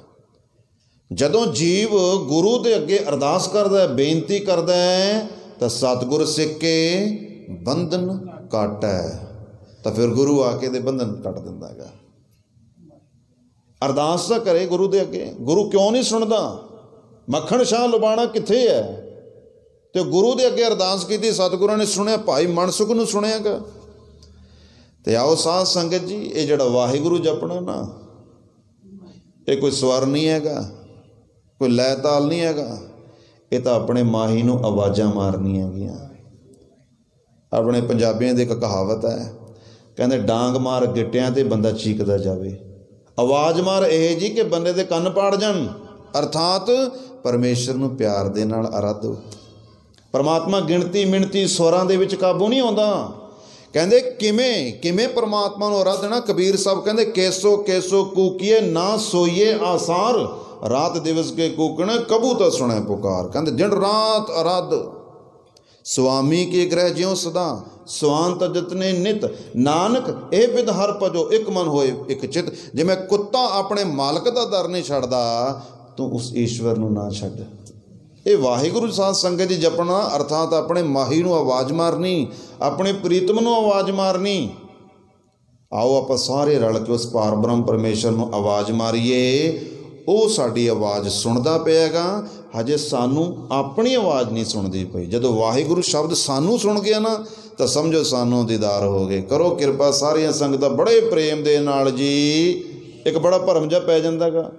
ਜਦੋਂ ਜੀਵ ਗੁਰੂ ਦੇ ਅੱਗੇ ਅਰਦਾਸ ਕਰਦਾ ਹੈ ਬੇਨਤੀ ਕਰਦਾ ਹੈ ਤਾਂ ਸਤਗੁਰ ਸਿੱਖ ਕੇ ਬੰਧਨ ਕਟਾ ਤਾਂ ਫਿਰ ਗੁਰੂ ਆ ਕੇ ਦੇ ਬੰਧਨ ਕੱਟ ਦਿੰਦਾ ਹੈਗਾ ਅਰਦਾਸ ਤਾਂ ਕਰੇ ਗੁਰੂ ਦੇ ਅੱਗੇ ਗੁਰੂ ਕਿਉਂ ਨਹੀਂ ਸੁਣਦਾ ਮੱਖਣ ਸ਼ਾਹ ਲੁਬਾਣਾ ਕਿੱਥੇ ਹੈ ਤੇ ਗੁਰੂ ਦੇ ਅੱਗੇ ਅਰਦਾਸ ਕੀਤੀ ਸਤਿਗੁਰਾਂ ਨੇ ਸੁਣਿਆ ਭਾਈ ਮਨਸੁਖ ਨੂੰ ਸੁਣਿਆਗਾ ਤੇ ਆਓ ਸਾਧ ਸੰਗਤ ਜੀ ਇਹ ਜਿਹੜਾ ਵਾਹਿਗੁਰੂ ਜਪਣਾ ਨਾ ਇਹ ਕੋਈ ਸਵਰ ਨਹੀਂ ਹੈਗਾ ਕੋਈ ਲੈ ਤਾਲ ਨਹੀਂ ਹੈਗਾ ਇਹ ਤਾਂ ਆਪਣੇ ਮਾਹੀ ਨੂੰ ਆਵਾਜ਼ਾਂ ਮਾਰਨੀਆਂ ਹੈਗੀਆਂ ਆਪਣੇ ਪੰਜਾਬੀਆਂ ਦੀ ਇੱਕ ਕਹਾਵਤ ਹੈ ਕਹਿੰਦੇ ਡਾਂਗ ਮਾਰ ਗਿੱਟਿਆਂ ਤੇ ਬੰਦਾ ਚੀਕਦਾ ਜਾਵੇ ਆਵਾਜ਼ ਮਾਰ ਇਹ ਜੀ ਕਿ ਬੰਦੇ ਦੇ ਕੰਨ ਪਾੜ ਜਾਣ ਅਰਥਾਤ ਪਰਮੇਸ਼ਰ ਨੂੰ ਪਿਆਰ ਦੇ ਨਾਲ ਅਰਾਧੋ ਪਰਮਾਤਮਾ ਗਿਣਤੀ ਮਿਣਤੀ ਸਵਰਾਂ ਦੇ ਵਿੱਚ ਕਾਬੂ ਨਹੀਂ ਆਉਂਦਾ ਕਹਿੰਦੇ ਕਿਵੇਂ ਕਿਵੇਂ ਪਰਮਾਤਮਾ ਨੂੰ ਅਰਾਧਣਾ ਕਬੀਰ ਸਾਹਿਬ ਕਹਿੰਦੇ ਕੈਸੋ ਕੈਸੋ ਕੂਕੀਏ ਨਾ ਸੋਈਏ ਆਸਾਰ ਰਾਤ ਦਿਵਸ ਕੇ ਕੂਕਣ ਕਬੂ ਤਾਂ ਸੁਣੇ ਪੁਕਾਰ ਕਹਿੰਦੇ ਜਿੰਦ ਰਾਤ ਅਰਾਧ ਸੁਆਮੀ ਕੇ ਗ੍ਰਹਿ ਜਿਉ ਸਦਾ ਸਵਾਂਤ ਜਤਨੇ ਨਿਤ ਨਾਨਕ ਇਹ ਵਿਦ ਹਰ ਭਜੋ ਇੱਕ ਮਨ ਹੋਏ ਇੱਕ ਚਿਤ ਜਿਵੇਂ ਕੁੱਤਾ ਆਪਣੇ ਮਾਲਕ ਦਾ ਦਰ ਨਹੀਂ ਛੱਡਦਾ ਤੂੰ ਉਸ ਈਸ਼ਵਰ ਨੂੰ ਨਾ ਛੱਡ ਇਹ ਵਾਹਿਗੁਰੂ ਸਾਧ ਸੰਗਤ ਜੀ ਜਪਣਾ ਅਰਥਾਤ ਆਪਣੇ ਮਾਹੀ ਨੂੰ ਆਵਾਜ਼ ਮਾਰਨੀ ਆਪਣੇ ਪ੍ਰੀਤਮ ਨੂੰ ਆਵਾਜ਼ ਮਾਰਨੀ ਆਓ ਆਪਾਂ ਸਾਰੇ ਰਲ ਕੇ ਉਸ ਪਾਰ ਬ੍ਰਹਮ ਪਰਮੇਸ਼ਰ ਨੂੰ ਆਵਾਜ਼ ਮਾਰੀਏ ਉਹ ਸਾਡੀ ਆਵਾਜ਼ ਸੁਣਦਾ ਪਿਆਗਾ ਹਜੇ ਸਾਨੂੰ ਆਪਣੀ ਆਵਾਜ਼ ਨਹੀਂ ਸੁਣਦੀ ਪਈ ਜਦੋਂ ਵਾਹਿਗੁਰੂ ਸ਼ਬਦ ਸਾਨੂੰ ਸੁਣ ਗਿਆ ਨਾ ਤਾਂ ਸਮਝੋ ਸਾਨੂੰ ਦੀਦਾਰ ਹੋ ਗਏ ਕਰੋ ਕਿਰਪਾ ਸਾਰੀਆਂ ਸੰਗਤਾਂ ਬੜੇ ਪ੍ਰੇਮ ਦੇ ਨਾਲ ਜੀ ਇੱਕ ਬੜਾ ਭਰਮ ਜਿਹਾ ਪੈ ਜਾਂਦਾਗਾ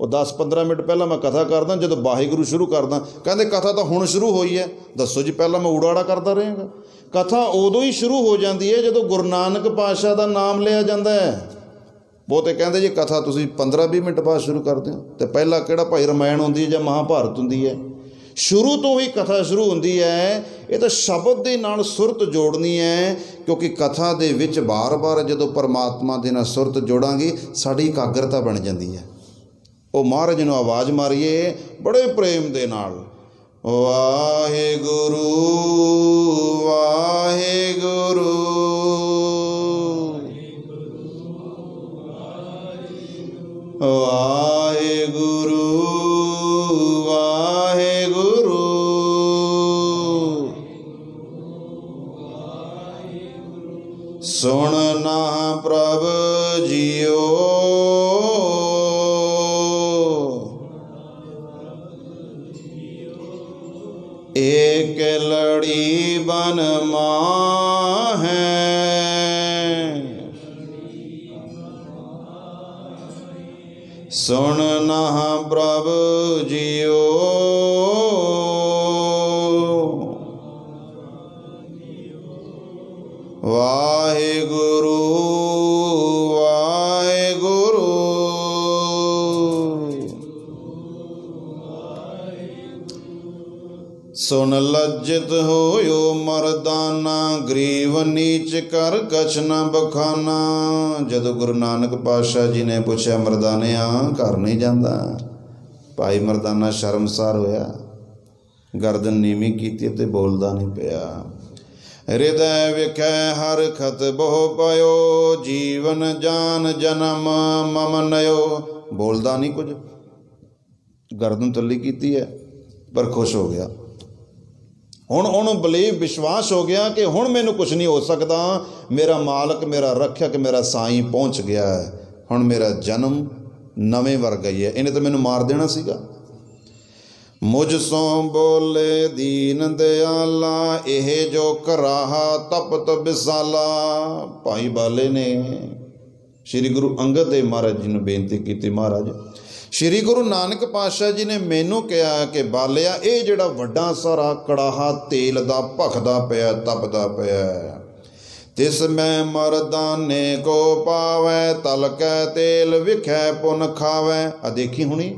ਉਹ 10-15 ਮਿੰਟ ਪਹਿਲਾਂ ਮੈਂ ਕਥਾ ਕਰਦਾ ਜਦੋਂ ਬਾਹੀਗੁਰੂ ਸ਼ੁਰੂ ਕਰਦਾ ਕਹਿੰਦੇ ਕਥਾ ਤਾਂ ਹੁਣ ਸ਼ੁਰੂ ਹੋਈ ਹੈ ਦੱਸੋ ਜੀ ਪਹਿਲਾਂ ਮੈਂ ਊੜਾੜਾ ਕਰਦਾ ਰਹਾਂਗਾ ਕਥਾ ਉਦੋਂ ਹੀ ਸ਼ੁਰੂ ਹੋ ਜਾਂਦੀ ਹੈ ਜਦੋਂ ਗੁਰੂ ਨਾਨਕ ਪਾਤਸ਼ਾਹ ਦਾ ਨਾਮ ਲਿਆ ਜਾਂਦਾ ਹੈ ਬਹੁਤੇ ਕਹਿੰਦੇ ਜੀ ਕਥਾ ਤੁਸੀਂ 15-20 ਮਿੰਟ ਬਾਅਦ ਸ਼ੁਰੂ ਕਰਦੇ ਹੋ ਤੇ ਪਹਿਲਾਂ ਕਿਹੜਾ ਭਾਈ ਰਮਾਇਣ ਹੁੰਦੀ ਹੈ ਜਾਂ ਮਹਾਭਾਰਤ ਹੁੰਦੀ ਹੈ ਸ਼ੁਰੂ ਤੋਂ ਹੀ ਕਥਾ ਸ਼ੁਰੂ ਹੁੰਦੀ ਹੈ ਇਹ ਤਾਂ ਸ਼ਬਦ ਦੇ ਨਾਲ ਸੁਰਤ ਜੋੜਨੀ ਹੈ ਕਿਉਂਕਿ ਕਥਾ ਦੇ ਵਿੱਚ ਬਾਰ-ਬਾਰ ਜਦੋਂ ਪਰਮਾਤਮਾ ਦੇ ਨਾਲ ਸੁਰਤ ਜੋੜਾਂਗੇ ਸਾਡੀ ਇਕਾਗਰਤਾ ਬਣ ਜਾਂਦੀ ਹੈ ਉਹ ਮਹਾਰਾਜ ਨੂੰ ਆਵਾਜ਼ ਮਾਰੀਏ ਬੜੇ ਪ੍ਰੇਮ ਦੇ ਨਾਲ ਵਾਹਿਗੁਰੂ ਵਾਹਿਗੁਰੂ ਵਾਹਿਗੁਰੂ ਵਾਹਿਗੁਰੂ ਸੁਣ ਨਾ ਪ੍ਰਭ ਜੀਓ ਕੇ ਲੜੀ ਬਨ ਮਾਹੈ ਸੁਣ ਨਾ ਪ੍ਰਭ ਜੀਓ ਵਾ ਸੁਨ ਲੱਜਿਤ ਹੋਇਓ ਮਰਦਾਨਾ ਗਰੀਵ ਨੀਚ ਕਰ ਕਛ ਨ ਬਖਾਨਾ ਜਦੋਂ ਗੁਰੂ ਨਾਨਕ ਪਾਤਸ਼ਾਹ ਜੀ ਨੇ ਪੁੱਛਿਆ ਮਰਦਾਨਿਆ ਘਰ ਨਹੀਂ ਜਾਂਦਾ ਭਾਈ ਮਰਦਾਨਾ ਸ਼ਰਮਸਾਰ ਹੋਇਆ ਗਰਦਨ ਨੀਵੀਂ ਕੀਤੀ ਤੇ ਬੋਲਦਾ ਨਹੀਂ ਪਿਆ ਹਿਰਦੈ ਵਿਖੇ ਹਰ ਖਤ ਬਹੁ ਪਇਓ ਜੀਵਨ ਜਾਨ ਜਨਮ ਮਮ ਨਯੋ ਬੋਲਦਾ ਨਹੀਂ ਕੁਝ ਗਰਦਨ ਤੱਲੀ ਕੀਤੀ ਹੈ ਪਰ ਖੁਸ਼ ਹੋ ਗਿਆ ਹੁਣ ਉਹਨੂੰ ਬਲੀਵ ਵਿਸ਼ਵਾਸ ਹੋ ਗਿਆ ਕਿ ਹੁਣ ਮੈਨੂੰ ਕੁਝ ਨਹੀਂ ਹੋ ਸਕਦਾ ਮੇਰਾ ਮਾਲਕ ਮੇਰਾ ਰੱਖਿਅਕ ਮੇਰਾ ਸਾਈਂ ਪਹੁੰਚ ਗਿਆ ਹੈ ਹੁਣ ਮੇਰਾ ਜਨਮ ਨਵੇਂ ਵਰਗਾ ਹੀ ਹੈ ਇਹਨੇ ਤਾਂ ਮੈਨੂੰ ਮਾਰ ਦੇਣਾ ਸੀਗਾ ਮੁਝ ਸੋ ਬੋਲੇ ਦੀਨ ਦਿਆਲਾ ਇਹ ਜੋ ਕਰਾਹਾ ਤਪਤ ਬਿਸਾਲਾ ਭਾਈ ਬਾਲੇ ਨੇ ਸ੍ਰੀ ਗੁਰੂ ਅੰਗਦ ਦੇਵ ਮਹਾਰਾਜ ਜੀ ਨੂੰ ਬੇਨਤੀ ਕੀਤੀ ਮਹਾਰਾਜ ਸ਼੍ਰੀ ਗੁਰੂ ਨਾਨਕ ਪਾਤਸ਼ਾਹ ਜੀ ਨੇ ਮੈਨੂੰ ਕਿਹਾ ਕਿ ਬਾਲਿਆ ਇਹ ਜਿਹੜਾ ਵੱਡਾ ਸਾਰਾ ਕੜਾਹਾ ਤੇਲ ਦਾ ਭਖਦਾ ਪਿਆ ਤਪਦਾ ਪਿਆ ਤਿਸ ਮੈਂ ਮਰਦਾਨੇ ਕੋ ਪਾਵੇ ਤਲਕੈ ਤੇਲ ਵਿਖੇ ਪੁਨ ਖਾਵੇ ਆ ਦੇਖੀ ਹੁਣੀ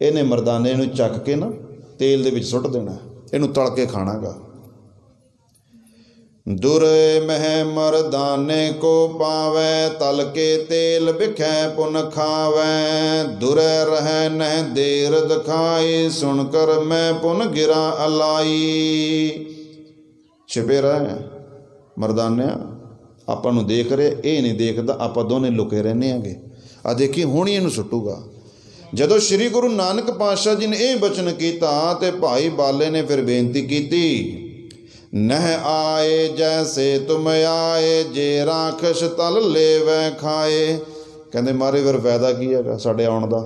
ਇਹਨੇ ਮਰਦਾਨੇ ਨੂੰ ਚੱਕ ਕੇ ਨਾ ਤੇਲ ਦੇ ਵਿੱਚ ਸੁੱਟ ਦੇਣਾ ਇਹਨੂੰ ਤਲ ਕੇ ਖਾਣਾਗਾ ਦੁਰੇ ਮਹਿ ਮਰਦਾਨੇ ਕੋ ਪਾਵੇ ਤਲ ਕੇ ਤੇਲ ਵਿਖੈ ਪੁਨ ਖਾਵੇ ਦੁਰੇ ਰਹਿ ਨਹਿ ਦੇਰ ਦਿਖਾਈ ਸੁਣ ਕਰ ਮੈਂ ਪੁਨ ਗਿਰਾ ਅਲਾਈ ਛਿਪੇ ਰਹਿ ਮਰਦਾਨਿਆ ਆਪਾਂ ਨੂੰ ਦੇਖ ਰੇ ਇਹ ਨਹੀਂ ਦੇਖਦਾ ਆਪਾਂ ਦੋਨੇ ਲੁਕੇ ਰਹਨੇ ਆਗੇ ਆ ਦੇਖੀ ਹੁਣ ਹੀ ਇਹਨੂੰ ਸੁੱਟੂਗਾ ਜਦੋਂ ਸ੍ਰੀ ਗੁਰੂ ਨਾਨਕ ਪਾਤਸ਼ਾਹ ਜੀ ਨੇ ਇਹ ਬਚਨ ਕੀਤਾ ਤੇ ਭਾਈ ਬਾਲੇ ਨੇ ਫਿਰ ਬੇਨਤੀ ਕੀਤੀ ਨਹਿ ਆਏ ਜੈਸੇ ਤੁਮ ਆਏ ਜੇ ਰਾਖਸ਼ ਤਲ ਲੇਵੈ ਖਾਏ ਕਹਿੰਦੇ ਮਾਰੇ ਫਿਰ ਫਾਇਦਾ ਕੀ ਹੈਗਾ ਸਾਡੇ ਆਉਣ ਦਾ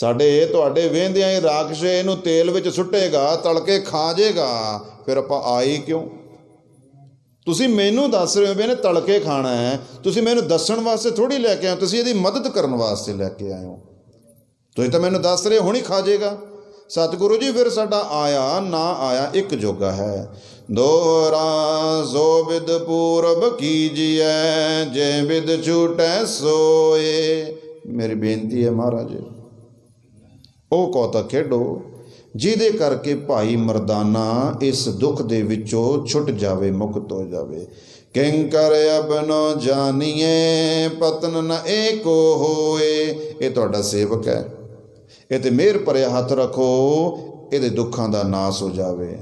ਸਾਡੇ ਤੁਹਾਡੇ ਵੇਂਦਿਆਂ ਇਹ ਰਾਖਸ਼ ਇਹਨੂੰ ਤੇਲ ਵਿੱਚ ਸੁੱਟੇਗਾ ਤੜਕੇ ਖਾ ਜੇਗਾ ਫਿਰ ਆਪਾਂ ਆਏ ਕਿਉਂ ਤੁਸੀਂ ਮੈਨੂੰ ਦੱਸ ਰਹੇ ਹੋ ਵੀ ਇਹਨੇ ਕੇ ਖਾਣਾ ਹੈ ਤੁਸੀਂ ਮੈਨੂੰ ਦੱਸਣ ਵਾਸਤੇ ਥੋੜੀ ਲੈ ਕੇ ਆਏ ਤੁਸੀਂ ਇਹਦੀ ਮਦਦ ਕਰਨ ਵਾਸਤੇ ਲੈ ਕੇ ਆਏ ਹੋ ਤੁਸੀਂ ਤਾਂ ਮੈਨੂੰ ਦੱਸ ਰਹੇ ਹੁਣੀ ਖਾ ਜੇਗਾ ਸਤਿਗੁਰੂ ਜੀ ਫਿਰ ਸਾਡਾ ਆਇਆ ਨਾ ਆਇਆ ਇੱਕ ਜੋਗਾ ਹੈ ਦੋਰਾ ਜੋ ਵਿਦ ਪੂਰਬ ਕੀਜੀਐ ਜੇ ਵਿਦ ਛੂਟੈ ਸੋਏ ਮੇਰੀ ਬੇਨਤੀ ਹੈ ਮਹਾਰਾਜ ਉਹ ਕੋਤਾ ਖੇਡੋ ਜਿਹਦੇ ਕਰਕੇ ਭਾਈ ਮਰਦਾਨਾ ਇਸ ਦੁੱਖ ਦੇ ਵਿੱਚੋਂ ਛੁੱਟ ਜਾਵੇ ਮੁਕਤ ਹੋ ਜਾਵੇ ਕਿੰਕਰ ਅਬਨੋ ਜਾਣੀਏ ਪਤਨ ਨ ਏਕੋ ਹੋਏ ਇਹ ਤੁਹਾਡਾ ਸੇਵਕ ਹੈ ਇਹ ਤੇ ਮਿਹਰ ਭਰਿਆ ਹੱਥ ਰੱਖੋ ਇਹਦੇ ਦੁੱਖਾਂ ਦਾ ਨਾਸ ਹੋ ਜਾਵੇ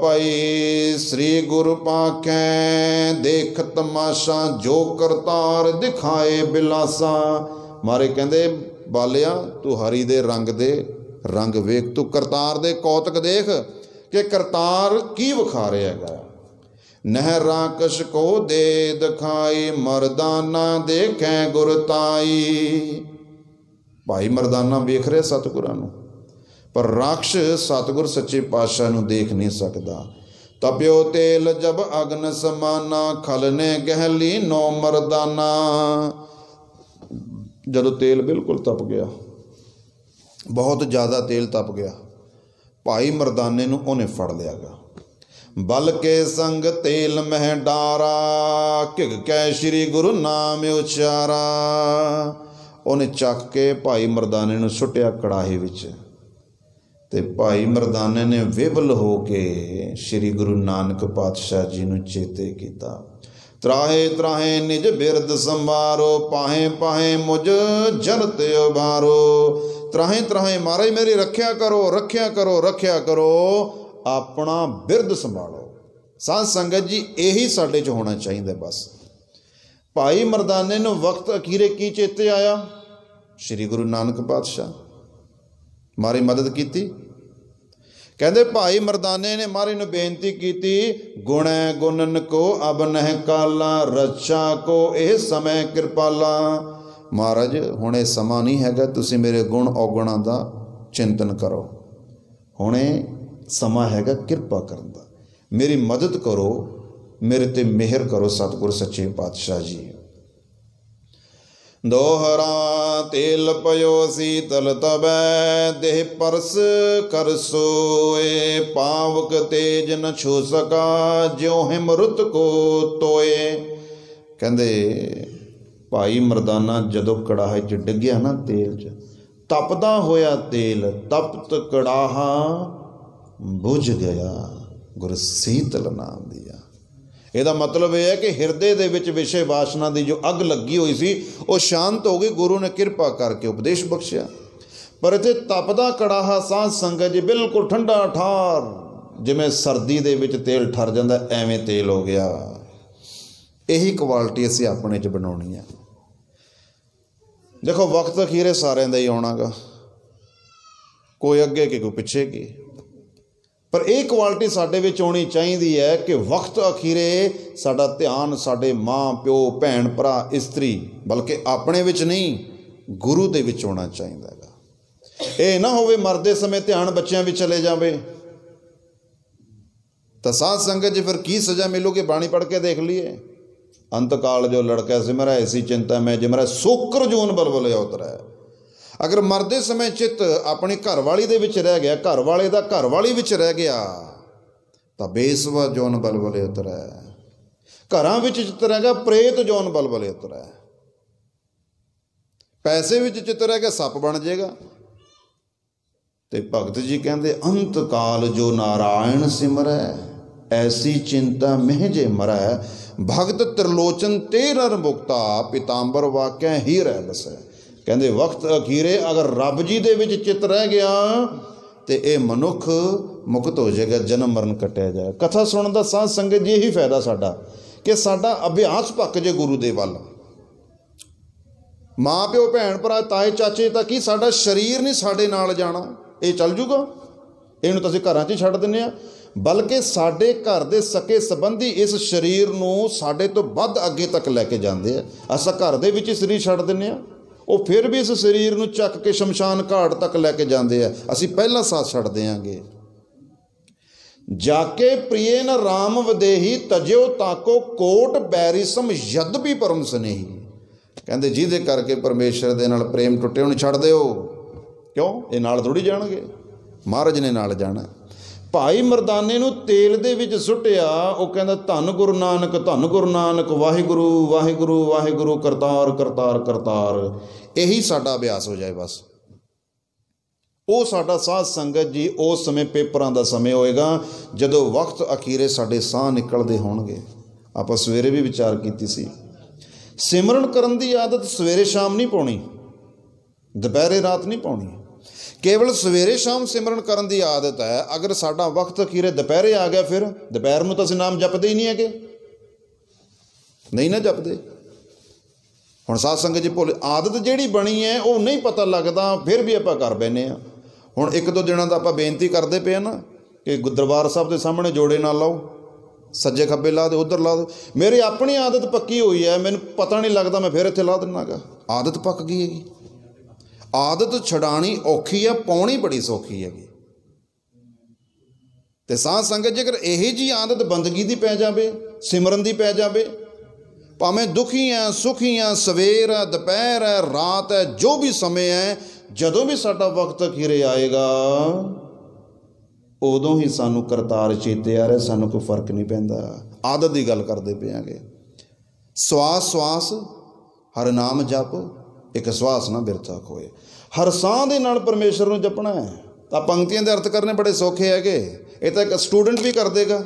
ਭਾਈ ਸ੍ਰੀ ਗੁਰੂ ਪਾਖੈ ਦੇਖ ਤਮਾਸ਼ਾ ਜੋ ਕਰਤਾਰ ਦਿਖਾਏ ਬਿਲਾਸਾ ਮਾਰੇ ਕਹਿੰਦੇ ਬਾਲਿਆ ਤੂੰ ਹਰੀ ਦੇ ਰੰਗ ਦੇ ਰੰਗ ਵੇਖ ਤੂੰ ਕਰਤਾਰ ਦੇ ਕੌਤਕ ਦੇਖ ਕਿ ਕਰਤਾਰ ਕੀ ਵਿਖਾ ਰਿਹਾ ਹੈਗਾ ਨਹਿਰਾਂ ਕਸ਼ ਕੋ ਦੇ ਦਿਖਾਈ ਮਰਦਾਨਾ ਦੇਖੈ ਗੁਰ ਤਾਈ ਭਾਈ ਮਰਦਾਨਾ ਵੇਖ ਰਿਹਾ ਸਤਿਗੁਰਾਂ ਨੂੰ ਪਰ ਰਾਖਸ਼ ਸਤਿਗੁਰ ਸੱਚੇ ਪਾਤਸ਼ਾਹ ਨੂੰ ਦੇਖ ਨਹੀਂ ਸਕਦਾ ਤਪਿਓ ਤੇਲ ਜਬ ਅਗਨ ਸਮਾਨਾ ਖਲਨੇ ਗਹਿਲੀ ਨੋ ਮਰਦਾਨਾ ਜਦੋਂ ਤੇਲ ਬਿਲਕੁਲ ਤਪ ਗਿਆ ਬਹੁਤ ਜ਼ਿਆਦਾ ਤੇਲ ਤਪ ਗਿਆ ਭਾਈ ਮਰਦਾਨੇ ਨੂੰ ਉਹਨੇ ਫੜ ਲਿਆਗਾ ਬਲ ਕੇ ਸੰਗ ਤੇਲ ਮਹਿ ਡਾਰਾ ਕਿਗ ਕੈ ਸ੍ਰੀ ਗੁਰੂ ਨਾਮ ਉਚਾਰਾ ਉਹਨੇ ਚੱਕ ਕੇ ਭਾਈ ਮਰਦਾਨੇ ਨੂੰ ਸੁੱਟਿਆ ਕੜਾਹੀ ਵਿੱਚ ਤੇ ਭਾਈ ਮਰਦਾਨੇ ਨੇ ਵਿਵਲ ਹੋ ਕੇ ਸ੍ਰੀ ਗੁਰੂ ਨਾਨਕ ਪਾਤਸ਼ਾਹ ਜੀ ਨੂੰ ਚੇਤੇ ਕੀਤਾ ਤਰਾਹੇ ਤਰਾਹੇ ਨਿਜ ਬਿਰਦ ਸੰਵਾਰੋ ਪਾਹੇ ਪਾਹੇ ਮੁਝ ਜਨਤ ਉਭਾਰੋ ਤਰਾਹੇ ਤਰਾਹੇ ਮਾਰੇ ਮੇਰੀ ਰੱਖਿਆ ਕਰੋ ਰੱਖਿਆ ਕਰੋ ਰੱਖਿਆ ਕਰੋ ਆਪਣਾ ਬਿਰਦ ਸੰਭਾਲੋ ਸਾਧ ਸੰਗਤ ਜੀ ਇਹੀ ਸਾਡੇ 'ਚ ਹੋਣਾ ਚਾਹੀਦਾ ਬਸ ਭਾਈ ਮਰਦਾਨੇ ਨੂੰ ਵਕਤ ਅਖੀਰੇ ਕੀ ਚੇਤੇ ਆਇਆ ਸ੍ਰੀ ਗੁਰੂ ਨਾਨਕ ਪਾਤਸ਼ਾਹ ਮਾਰੀ ਮਦਦ ਕੀਤੀ ਕਹਿੰਦੇ ਭਾਈ ਮਰਦਾਨੇ ਨੇ ਮਾਰੇ ਨੂੰ ਬੇਨਤੀ ਕੀਤੀ ਗੁਣੈ ਗੁਨਨ ਕੋ ਅਬ ਨਹਿ ਕਾਲਾ ਰੱਛਾ ਕੋ ਇਹ ਸਮੈ ਕਿਰਪਾਲਾ ਮਹਾਰਾਜ ਹੁਣ ਇਹ ਸਮਾਂ ਨਹੀਂ ਹੈਗਾ ਤੁਸੀਂ ਮੇਰੇ ਗੁਣ ਔਗਣਾਂ ਦਾ ਚਿੰਤਨ ਕਰੋ ਹੁਣੇ ਸਮਾਂ ਹੈਗਾ ਕਿਰਪਾ ਕਰਨ ਦਾ ਮੇਰੀ ਮਦਦ ਕਰੋ ਮੇਰੇ ਤੇ ਮਿਹਰ ਕਰੋ ਸਤਿਗੁਰ ਸੱਚੇ ਪਾਤਸ਼ਾਹ ਜੀ ਦੋਹਰਾ ਤੇਲ ਪਯੋ ਸੀਤਲ ਤਬੈ ਦੇਹ ਪਰਸ ਕਰ ਸੋਏ ਪਾਵਕ ਤੇਜ ਨ ਛੂ ਸਕਾ ਜਿਉ ਹਿਮਰਤ ਕੋ ਤੋਏ ਕਹਿੰਦੇ ਭਾਈ ਮਰਦਾਨਾ ਜਦੋਂ ਕੜਾਹੇ 'ਚ ਡਿੱਗਿਆ ਨਾ ਤੇਲ 'ਚ ਤਪਦਾ ਹੋਇਆ ਤੇਲ ਤਪਤ ਕੜਾਹਾ ਬੁਝ ਗਿਆ ਗੁਰ ਸੀਤਲ ਨਾਮ ਦੀ ਇਹਦਾ ਮਤਲਬ ਇਹ ਹੈ ਕਿ ਹਿਰਦੇ ਦੇ ਵਿੱਚ ਵਿਸ਼ੇ ਵਾਸ਼ਨਾ ਦੀ ਜੋ ਅਗ ਲੱਗੀ ਹੋਈ ਸੀ ਉਹ ਸ਼ਾਂਤ ਹੋ ਗਈ ਗੁਰੂ ਨੇ ਕਿਰਪਾ ਕਰਕੇ ਉਪਦੇਸ਼ ਬਖਸ਼ਿਆ ਪਰ ਇਥੇ ਤਪਦਾ ਕੜਾਹਾ ਸਾਹ ਸੰਗਤ ਜੀ ਬਿਲਕੁਲ ਠੰਡਾ ਠਾਰ ਜਿਵੇਂ ਸਰਦੀ ਦੇ ਵਿੱਚ ਤੇਲ ਠਰ ਜਾਂਦਾ ਐਵੇਂ ਤੇਲ ਹੋ ਗਿਆ ਇਹੀ ਕੁਆਲਿਟੀ ਅਸੀਂ ਆਪਣੇ 'ਚ ਬਣਾਉਣੀ ਆ ਦੇਖੋ ਵਕਤ ਅਖੀਰੇ ਸਾਰਿਆਂ ਦਾ ਹੀ ਆਉਣਾਗਾ ਕੋਈ ਅੱਗੇ ਕਿ ਕੋਈ ਪਿੱਛੇ ਕੇ ਪਰ ਇਹ ਕੁਆਲਿਟੀ ਸਾਡੇ ਵਿੱਚ ਹੋਣੀ ਚਾਹੀਦੀ ਹੈ ਕਿ ਵਕਤ ਅਖੀਰੇ ਸਾਡਾ ਧਿਆਨ ਸਾਡੇ ਮਾਂ ਪਿਓ ਭੈਣ ਭਰਾ ਇਸਤਰੀ ਬਲਕਿ ਆਪਣੇ ਵਿੱਚ ਨਹੀਂ ਗੁਰੂ ਦੇ ਵਿੱਚ ਹੋਣਾ ਚਾਹੀਦਾ ਹੈਗਾ ਇਹ ਨਾ ਹੋਵੇ ਮਰਦੇ ਸਮੇਂ ਧਿਆਨ ਬੱਚਿਆਂ ਵਿੱਚ ਚਲੇ ਜਾਵੇ ਤਾਂ ਸਾਧ ਸੰਗਤ ਜੀ ਫਿਰ ਕੀ ਸਜ਼ਾ ਮਿਲੂਗੀ ਬਾਣੀ ਪੜ੍ਹ ਕੇ ਦੇਖ ਲਈਏ ਅੰਤਕਾਲ ਜੋ ਲੜਕਾ ਸਿਮਰੈ ਸੀ ਚਿੰਤਾ ਮੈਂ ਜਿਮਰੈ ਸੋਕਰ ਜੂਨ ਬਲਬਲਿਆ ਉਤਰੈ ਅਗਰ ਮਰਦੇ ਸਮੇਂ ਚਿੱਤ ਆਪਣੇ ਘਰ ਵਾਲੀ ਦੇ ਵਿੱਚ ਰਹਿ ਗਿਆ ਘਰ ਵਾਲੇ ਦਾ ਘਰ ਵਾਲੀ ਵਿੱਚ ਰਹਿ ਗਿਆ ਤਾਂ ਬੇਸਵਾ ਜੋਨ ਬਲਬਲੇ ਉਤਰੈ ਘਰਾਂ ਵਿੱਚ ਚਿੱਤ ਰਹੇਗਾ ਪ੍ਰੇਤ ਜੋਨ ਬਲਬਲੇ ਉਤਰੈ ਪੈਸੇ ਵਿੱਚ ਚਿੱਤ ਰਹੇਗਾ ਸੱਪ ਬਣ ਜਾਏਗਾ ਤੇ ਭਗਤ ਜੀ ਕਹਿੰਦੇ ਅੰਤ ਕਾਲ ਜੋ ਨਾਰਾਇਣ ਸਿਮਰੈ ਐਸੀ ਚਿੰਤਾ ਮਹਿਜੇ ਮਰੈ ਭਗਤ ਤ੍ਰਿਲੋਚਨ ਤੇਰਰ ਮੁਕਤਾ ਪਿਤਾੰਬਰ ਵਾਕੈ ਹੀ ਰਹਿ ਬਸੈ ਕਹਿੰਦੇ ਵਕਤ ਅਖੀਰੇ ਅਗਰ ਰੱਬ ਜੀ ਦੇ ਵਿੱਚ ਚਿਤ ਰਹਿ ਗਿਆ ਤੇ ਇਹ ਮਨੁੱਖ ਮੁਕਤ ਹੋ ਜਾਏਗਾ ਜਨਮ ਮਰਨ ਕਟਿਆ ਜਾਏ ਕਥਾ ਸੁਣਨ ਦਾ ਸਾਧ ਸੰਗਤ ਜੀ ਇਹੀ ਫਾਇਦਾ ਸਾਡਾ ਕਿ ਸਾਡਾ ਅਭਿਆਸ ਪੱਕ ਜੇ ਗੁਰੂ ਦੇ ਵੱਲ ਮਾਂ ਪਿਓ ਭੈਣ ਭਰਾ ਤਾਏ ਚਾਚੇ ਤਾਂ ਕੀ ਸਾਡਾ ਸਰੀਰ ਨਹੀਂ ਸਾਡੇ ਨਾਲ ਜਾਣਾ ਇਹ ਚੱਲ ਜੂਗਾ ਇਹਨੂੰ ਤਾਂ ਅਸੀਂ ਘਰਾਂ 'ਚ ਛੱਡ ਦਿੰਨੇ ਆ ਬਲਕਿ ਸਾਡੇ ਘਰ ਦੇ ਸਕੇ ਸੰਬੰਧੀ ਇਸ ਸਰੀਰ ਨੂੰ ਸਾਡੇ ਤੋਂ ਵੱਧ ਅੱਗੇ ਤੱਕ ਲੈ ਕੇ ਜਾਂਦੇ ਆ ਅਸਾਂ ਘਰ ਦੇ ਵਿੱਚ ਸਰੀਰ ਛੱਡ ਦਿੰਨੇ ਆ ਉਹ ਫਿਰ ਵੀ ਇਸ ਸਰੀਰ ਨੂੰ ਚੱਕ ਕੇ ਸ਼ਮਸ਼ਾਨ ਘਾਟ ਤੱਕ ਲੈ ਕੇ ਜਾਂਦੇ ਆ ਅਸੀਂ ਪਹਿਲਾਂ ਸਾਥ ਛੱਡ ਦੇਾਂਗੇ ਜਾ ਕੇ ਪ੍ਰੀਨ ਰਾਮ ਵਦੇਹੀ ਤਜਿਓ ਤਾਕੋ ਕੋਟ ਬੈਰਿਸਮ ਯਦ ਵੀ ਪਰਮ ਸਨੇਹੀ ਕਹਿੰਦੇ ਜਿਹਦੇ ਕਰਕੇ ਪਰਮੇਸ਼ਰ ਦੇ ਨਾਲ ਪ੍ਰੇਮ ਟੁੱਟੇ ਉਹਨੂੰ ਛੱਡ ਦਿਓ ਕਿਉਂ ਇਹ ਨਾਲ ਥੋੜੀ ਜਾਣਗੇ ਮਹਾਰਾਜ ਨੇ ਨਾਲ ਜਾਣਾ ਭਾਈ ਮਰਦਾਨੇ ਨੂੰ ਤੇਲ ਦੇ ਵਿੱਚ ਸੁੱਟਿਆ ਉਹ ਕਹਿੰਦਾ ਧੰਨ ਗੁਰੂ ਨਾਨਕ ਧੰਨ ਗੁਰੂ ਨਾਨਕ ਵਾਹਿਗੁਰੂ ਵਾਹਿਗੁਰੂ ਵਾਹਿਗੁਰੂ ਕਰਤਾਰ ਕਰਤਾਰ ਕਰਤਾਰ ਇਹੀ ਸਾਡਾ ਅਭਿਆਸ ਹੋ ਜਾਏ ਬਸ ਉਹ ਸਾਡਾ ਸਾਧ ਸੰਗਤ ਜੀ ਉਸ ਸਮੇਂ ਪੇਪਰਾਂ ਦਾ ਸਮੇਂ ਹੋਏਗਾ ਜਦੋਂ ਵਕਤ ਅਖੀਰੇ ਸਾਡੇ ਸਾਹ ਨਿਕਲਦੇ ਹੋਣਗੇ ਆਪਾਂ ਸਵੇਰੇ ਵੀ ਵਿਚਾਰ ਕੀਤੀ ਸੀ ਸਿਮਰਨ ਕਰਨ ਦੀ ਆਦਤ ਸਵੇਰੇ ਸ਼ਾਮ ਨਹੀਂ ਪਾਉਣੀ ਦੁਪਹਿਰੇ ਰਾਤ ਨਹੀਂ ਪਾਉਣੀ ਕੇਵਲ ਸਵੇਰੇ ਸ਼ਾਮ ਸਿਮਰਨ ਕਰਨ ਦੀ ਆਦਤ ਹੈ ਅਗਰ ਸਾਡਾ ਵਕਤ ਅਖੀਰੇ ਦੁਪਹਿਰੇ ਆ ਗਿਆ ਫਿਰ ਦੁਪਹਿਰ ਨੂੰ ਤਾਂ ਅਸੀਂ ਨਾਮ ਜਪਦੇ ਹੀ ਨਹੀਂ ਹੈਗੇ ਨਹੀਂ ਨਾ ਜਪਦੇ ਹੁਣ ਸਾਧ ਸੰਗਤ ਜੀ ਭੁੱਲ ਆਦਤ ਜਿਹੜੀ ਬਣੀ ਹੈ ਉਹ ਨਹੀਂ ਪਤਾ ਲੱਗਦਾ ਫਿਰ ਵੀ ਆਪਾਂ ਕਰ ਬੈਨੇ ਆ ਹੁਣ ਇੱਕ ਦੋ ਦਿਨਾਂ ਦਾ ਆਪਾਂ ਬੇਨਤੀ ਕਰਦੇ ਪਏ ਨਾ ਕਿ ਗੁਰਦੁਆਰਾ ਸਾਹਿਬ ਦੇ ਸਾਹਮਣੇ ਜੋੜੇ ਨਾਲ ਲਾਓ ਸੱਜੇ ਖੱਬੇ ਲਾ ਦੇ ਉਧਰ ਲਾ ਦੇ ਮੇਰੀ ਆਪਣੀ ਆਦਤ ਪੱਕੀ ਹੋਈ ਹੈ ਮੈਨੂੰ ਪਤਾ ਨਹੀਂ ਲੱਗਦਾ ਮੈਂ ਫਿਰ ਇੱਥੇ ਲਾ ਦਿੰਨਾਗਾ ਆਦਤ ਪੱਕ ਗਈ ਹੈਗੀ ਆਦਤ ਛਡਾਣੀ ਔਖੀ ਆ ਪਾਉਣੀ ਬੜੀ ਸੌਖੀ ਹੈਗੀ ਤੇ ਸਾਹ ਸੰਗਤ ਜੇਕਰ ਇਹੀ ਜੀ ਆਦਤ ਬੰਦਗੀ ਦੀ ਪੈ ਜਾਵੇ ਸਿਮਰਨ ਦੀ ਪੈ ਜਾਵੇ ਭਾਵੇਂ ਦੁਖੀ ਆ ਸੁਖੀ ਆ ਸਵੇਰ ਆ ਦੁਪਹਿਰ ਆ ਰਾਤ ਆ ਜੋ ਵੀ ਸਮੇਂ ਹੈ ਜਦੋਂ ਵੀ ਸਾਡਾ ਵਕਤ ਖਿਰੇ ਆਏਗਾ ਉਦੋਂ ਹੀ ਸਾਨੂੰ ਕਰਤਾਰ ਚੇਤੇ ਆ ਰਿਹਾ ਸਾਨੂੰ ਕੋਈ ਫਰਕ ਨਹੀਂ ਪੈਂਦਾ ਆਦਤ ਦੀ ਗੱਲ ਕਰਦੇ ਪਿਆਂਗੇ ਸਵਾਸ ਸਵਾਸ ਹਰ ਨਾਮ ਜਪੋ ਇੱਕ ਸਵਾਸ ਨਾ ਬਿਰਥਾ ਹੋਏ ਹਰ ਸਾਹ ਦੇ ਨਾਲ ਪਰਮੇਸ਼ਰ ਨੂੰ ਜਪਣਾ ਹੈ ਤਾਂ ਪੰਕਤੀਆਂ ਦੇ ਅਰਥ ਕਰਨੇ ਬੜੇ ਸੌਖੇ ਹੈਗੇ ਇਹ ਤਾਂ ਇੱਕ ਸਟੂਡੈਂਟ ਵੀ ਕਰ ਦੇਗਾ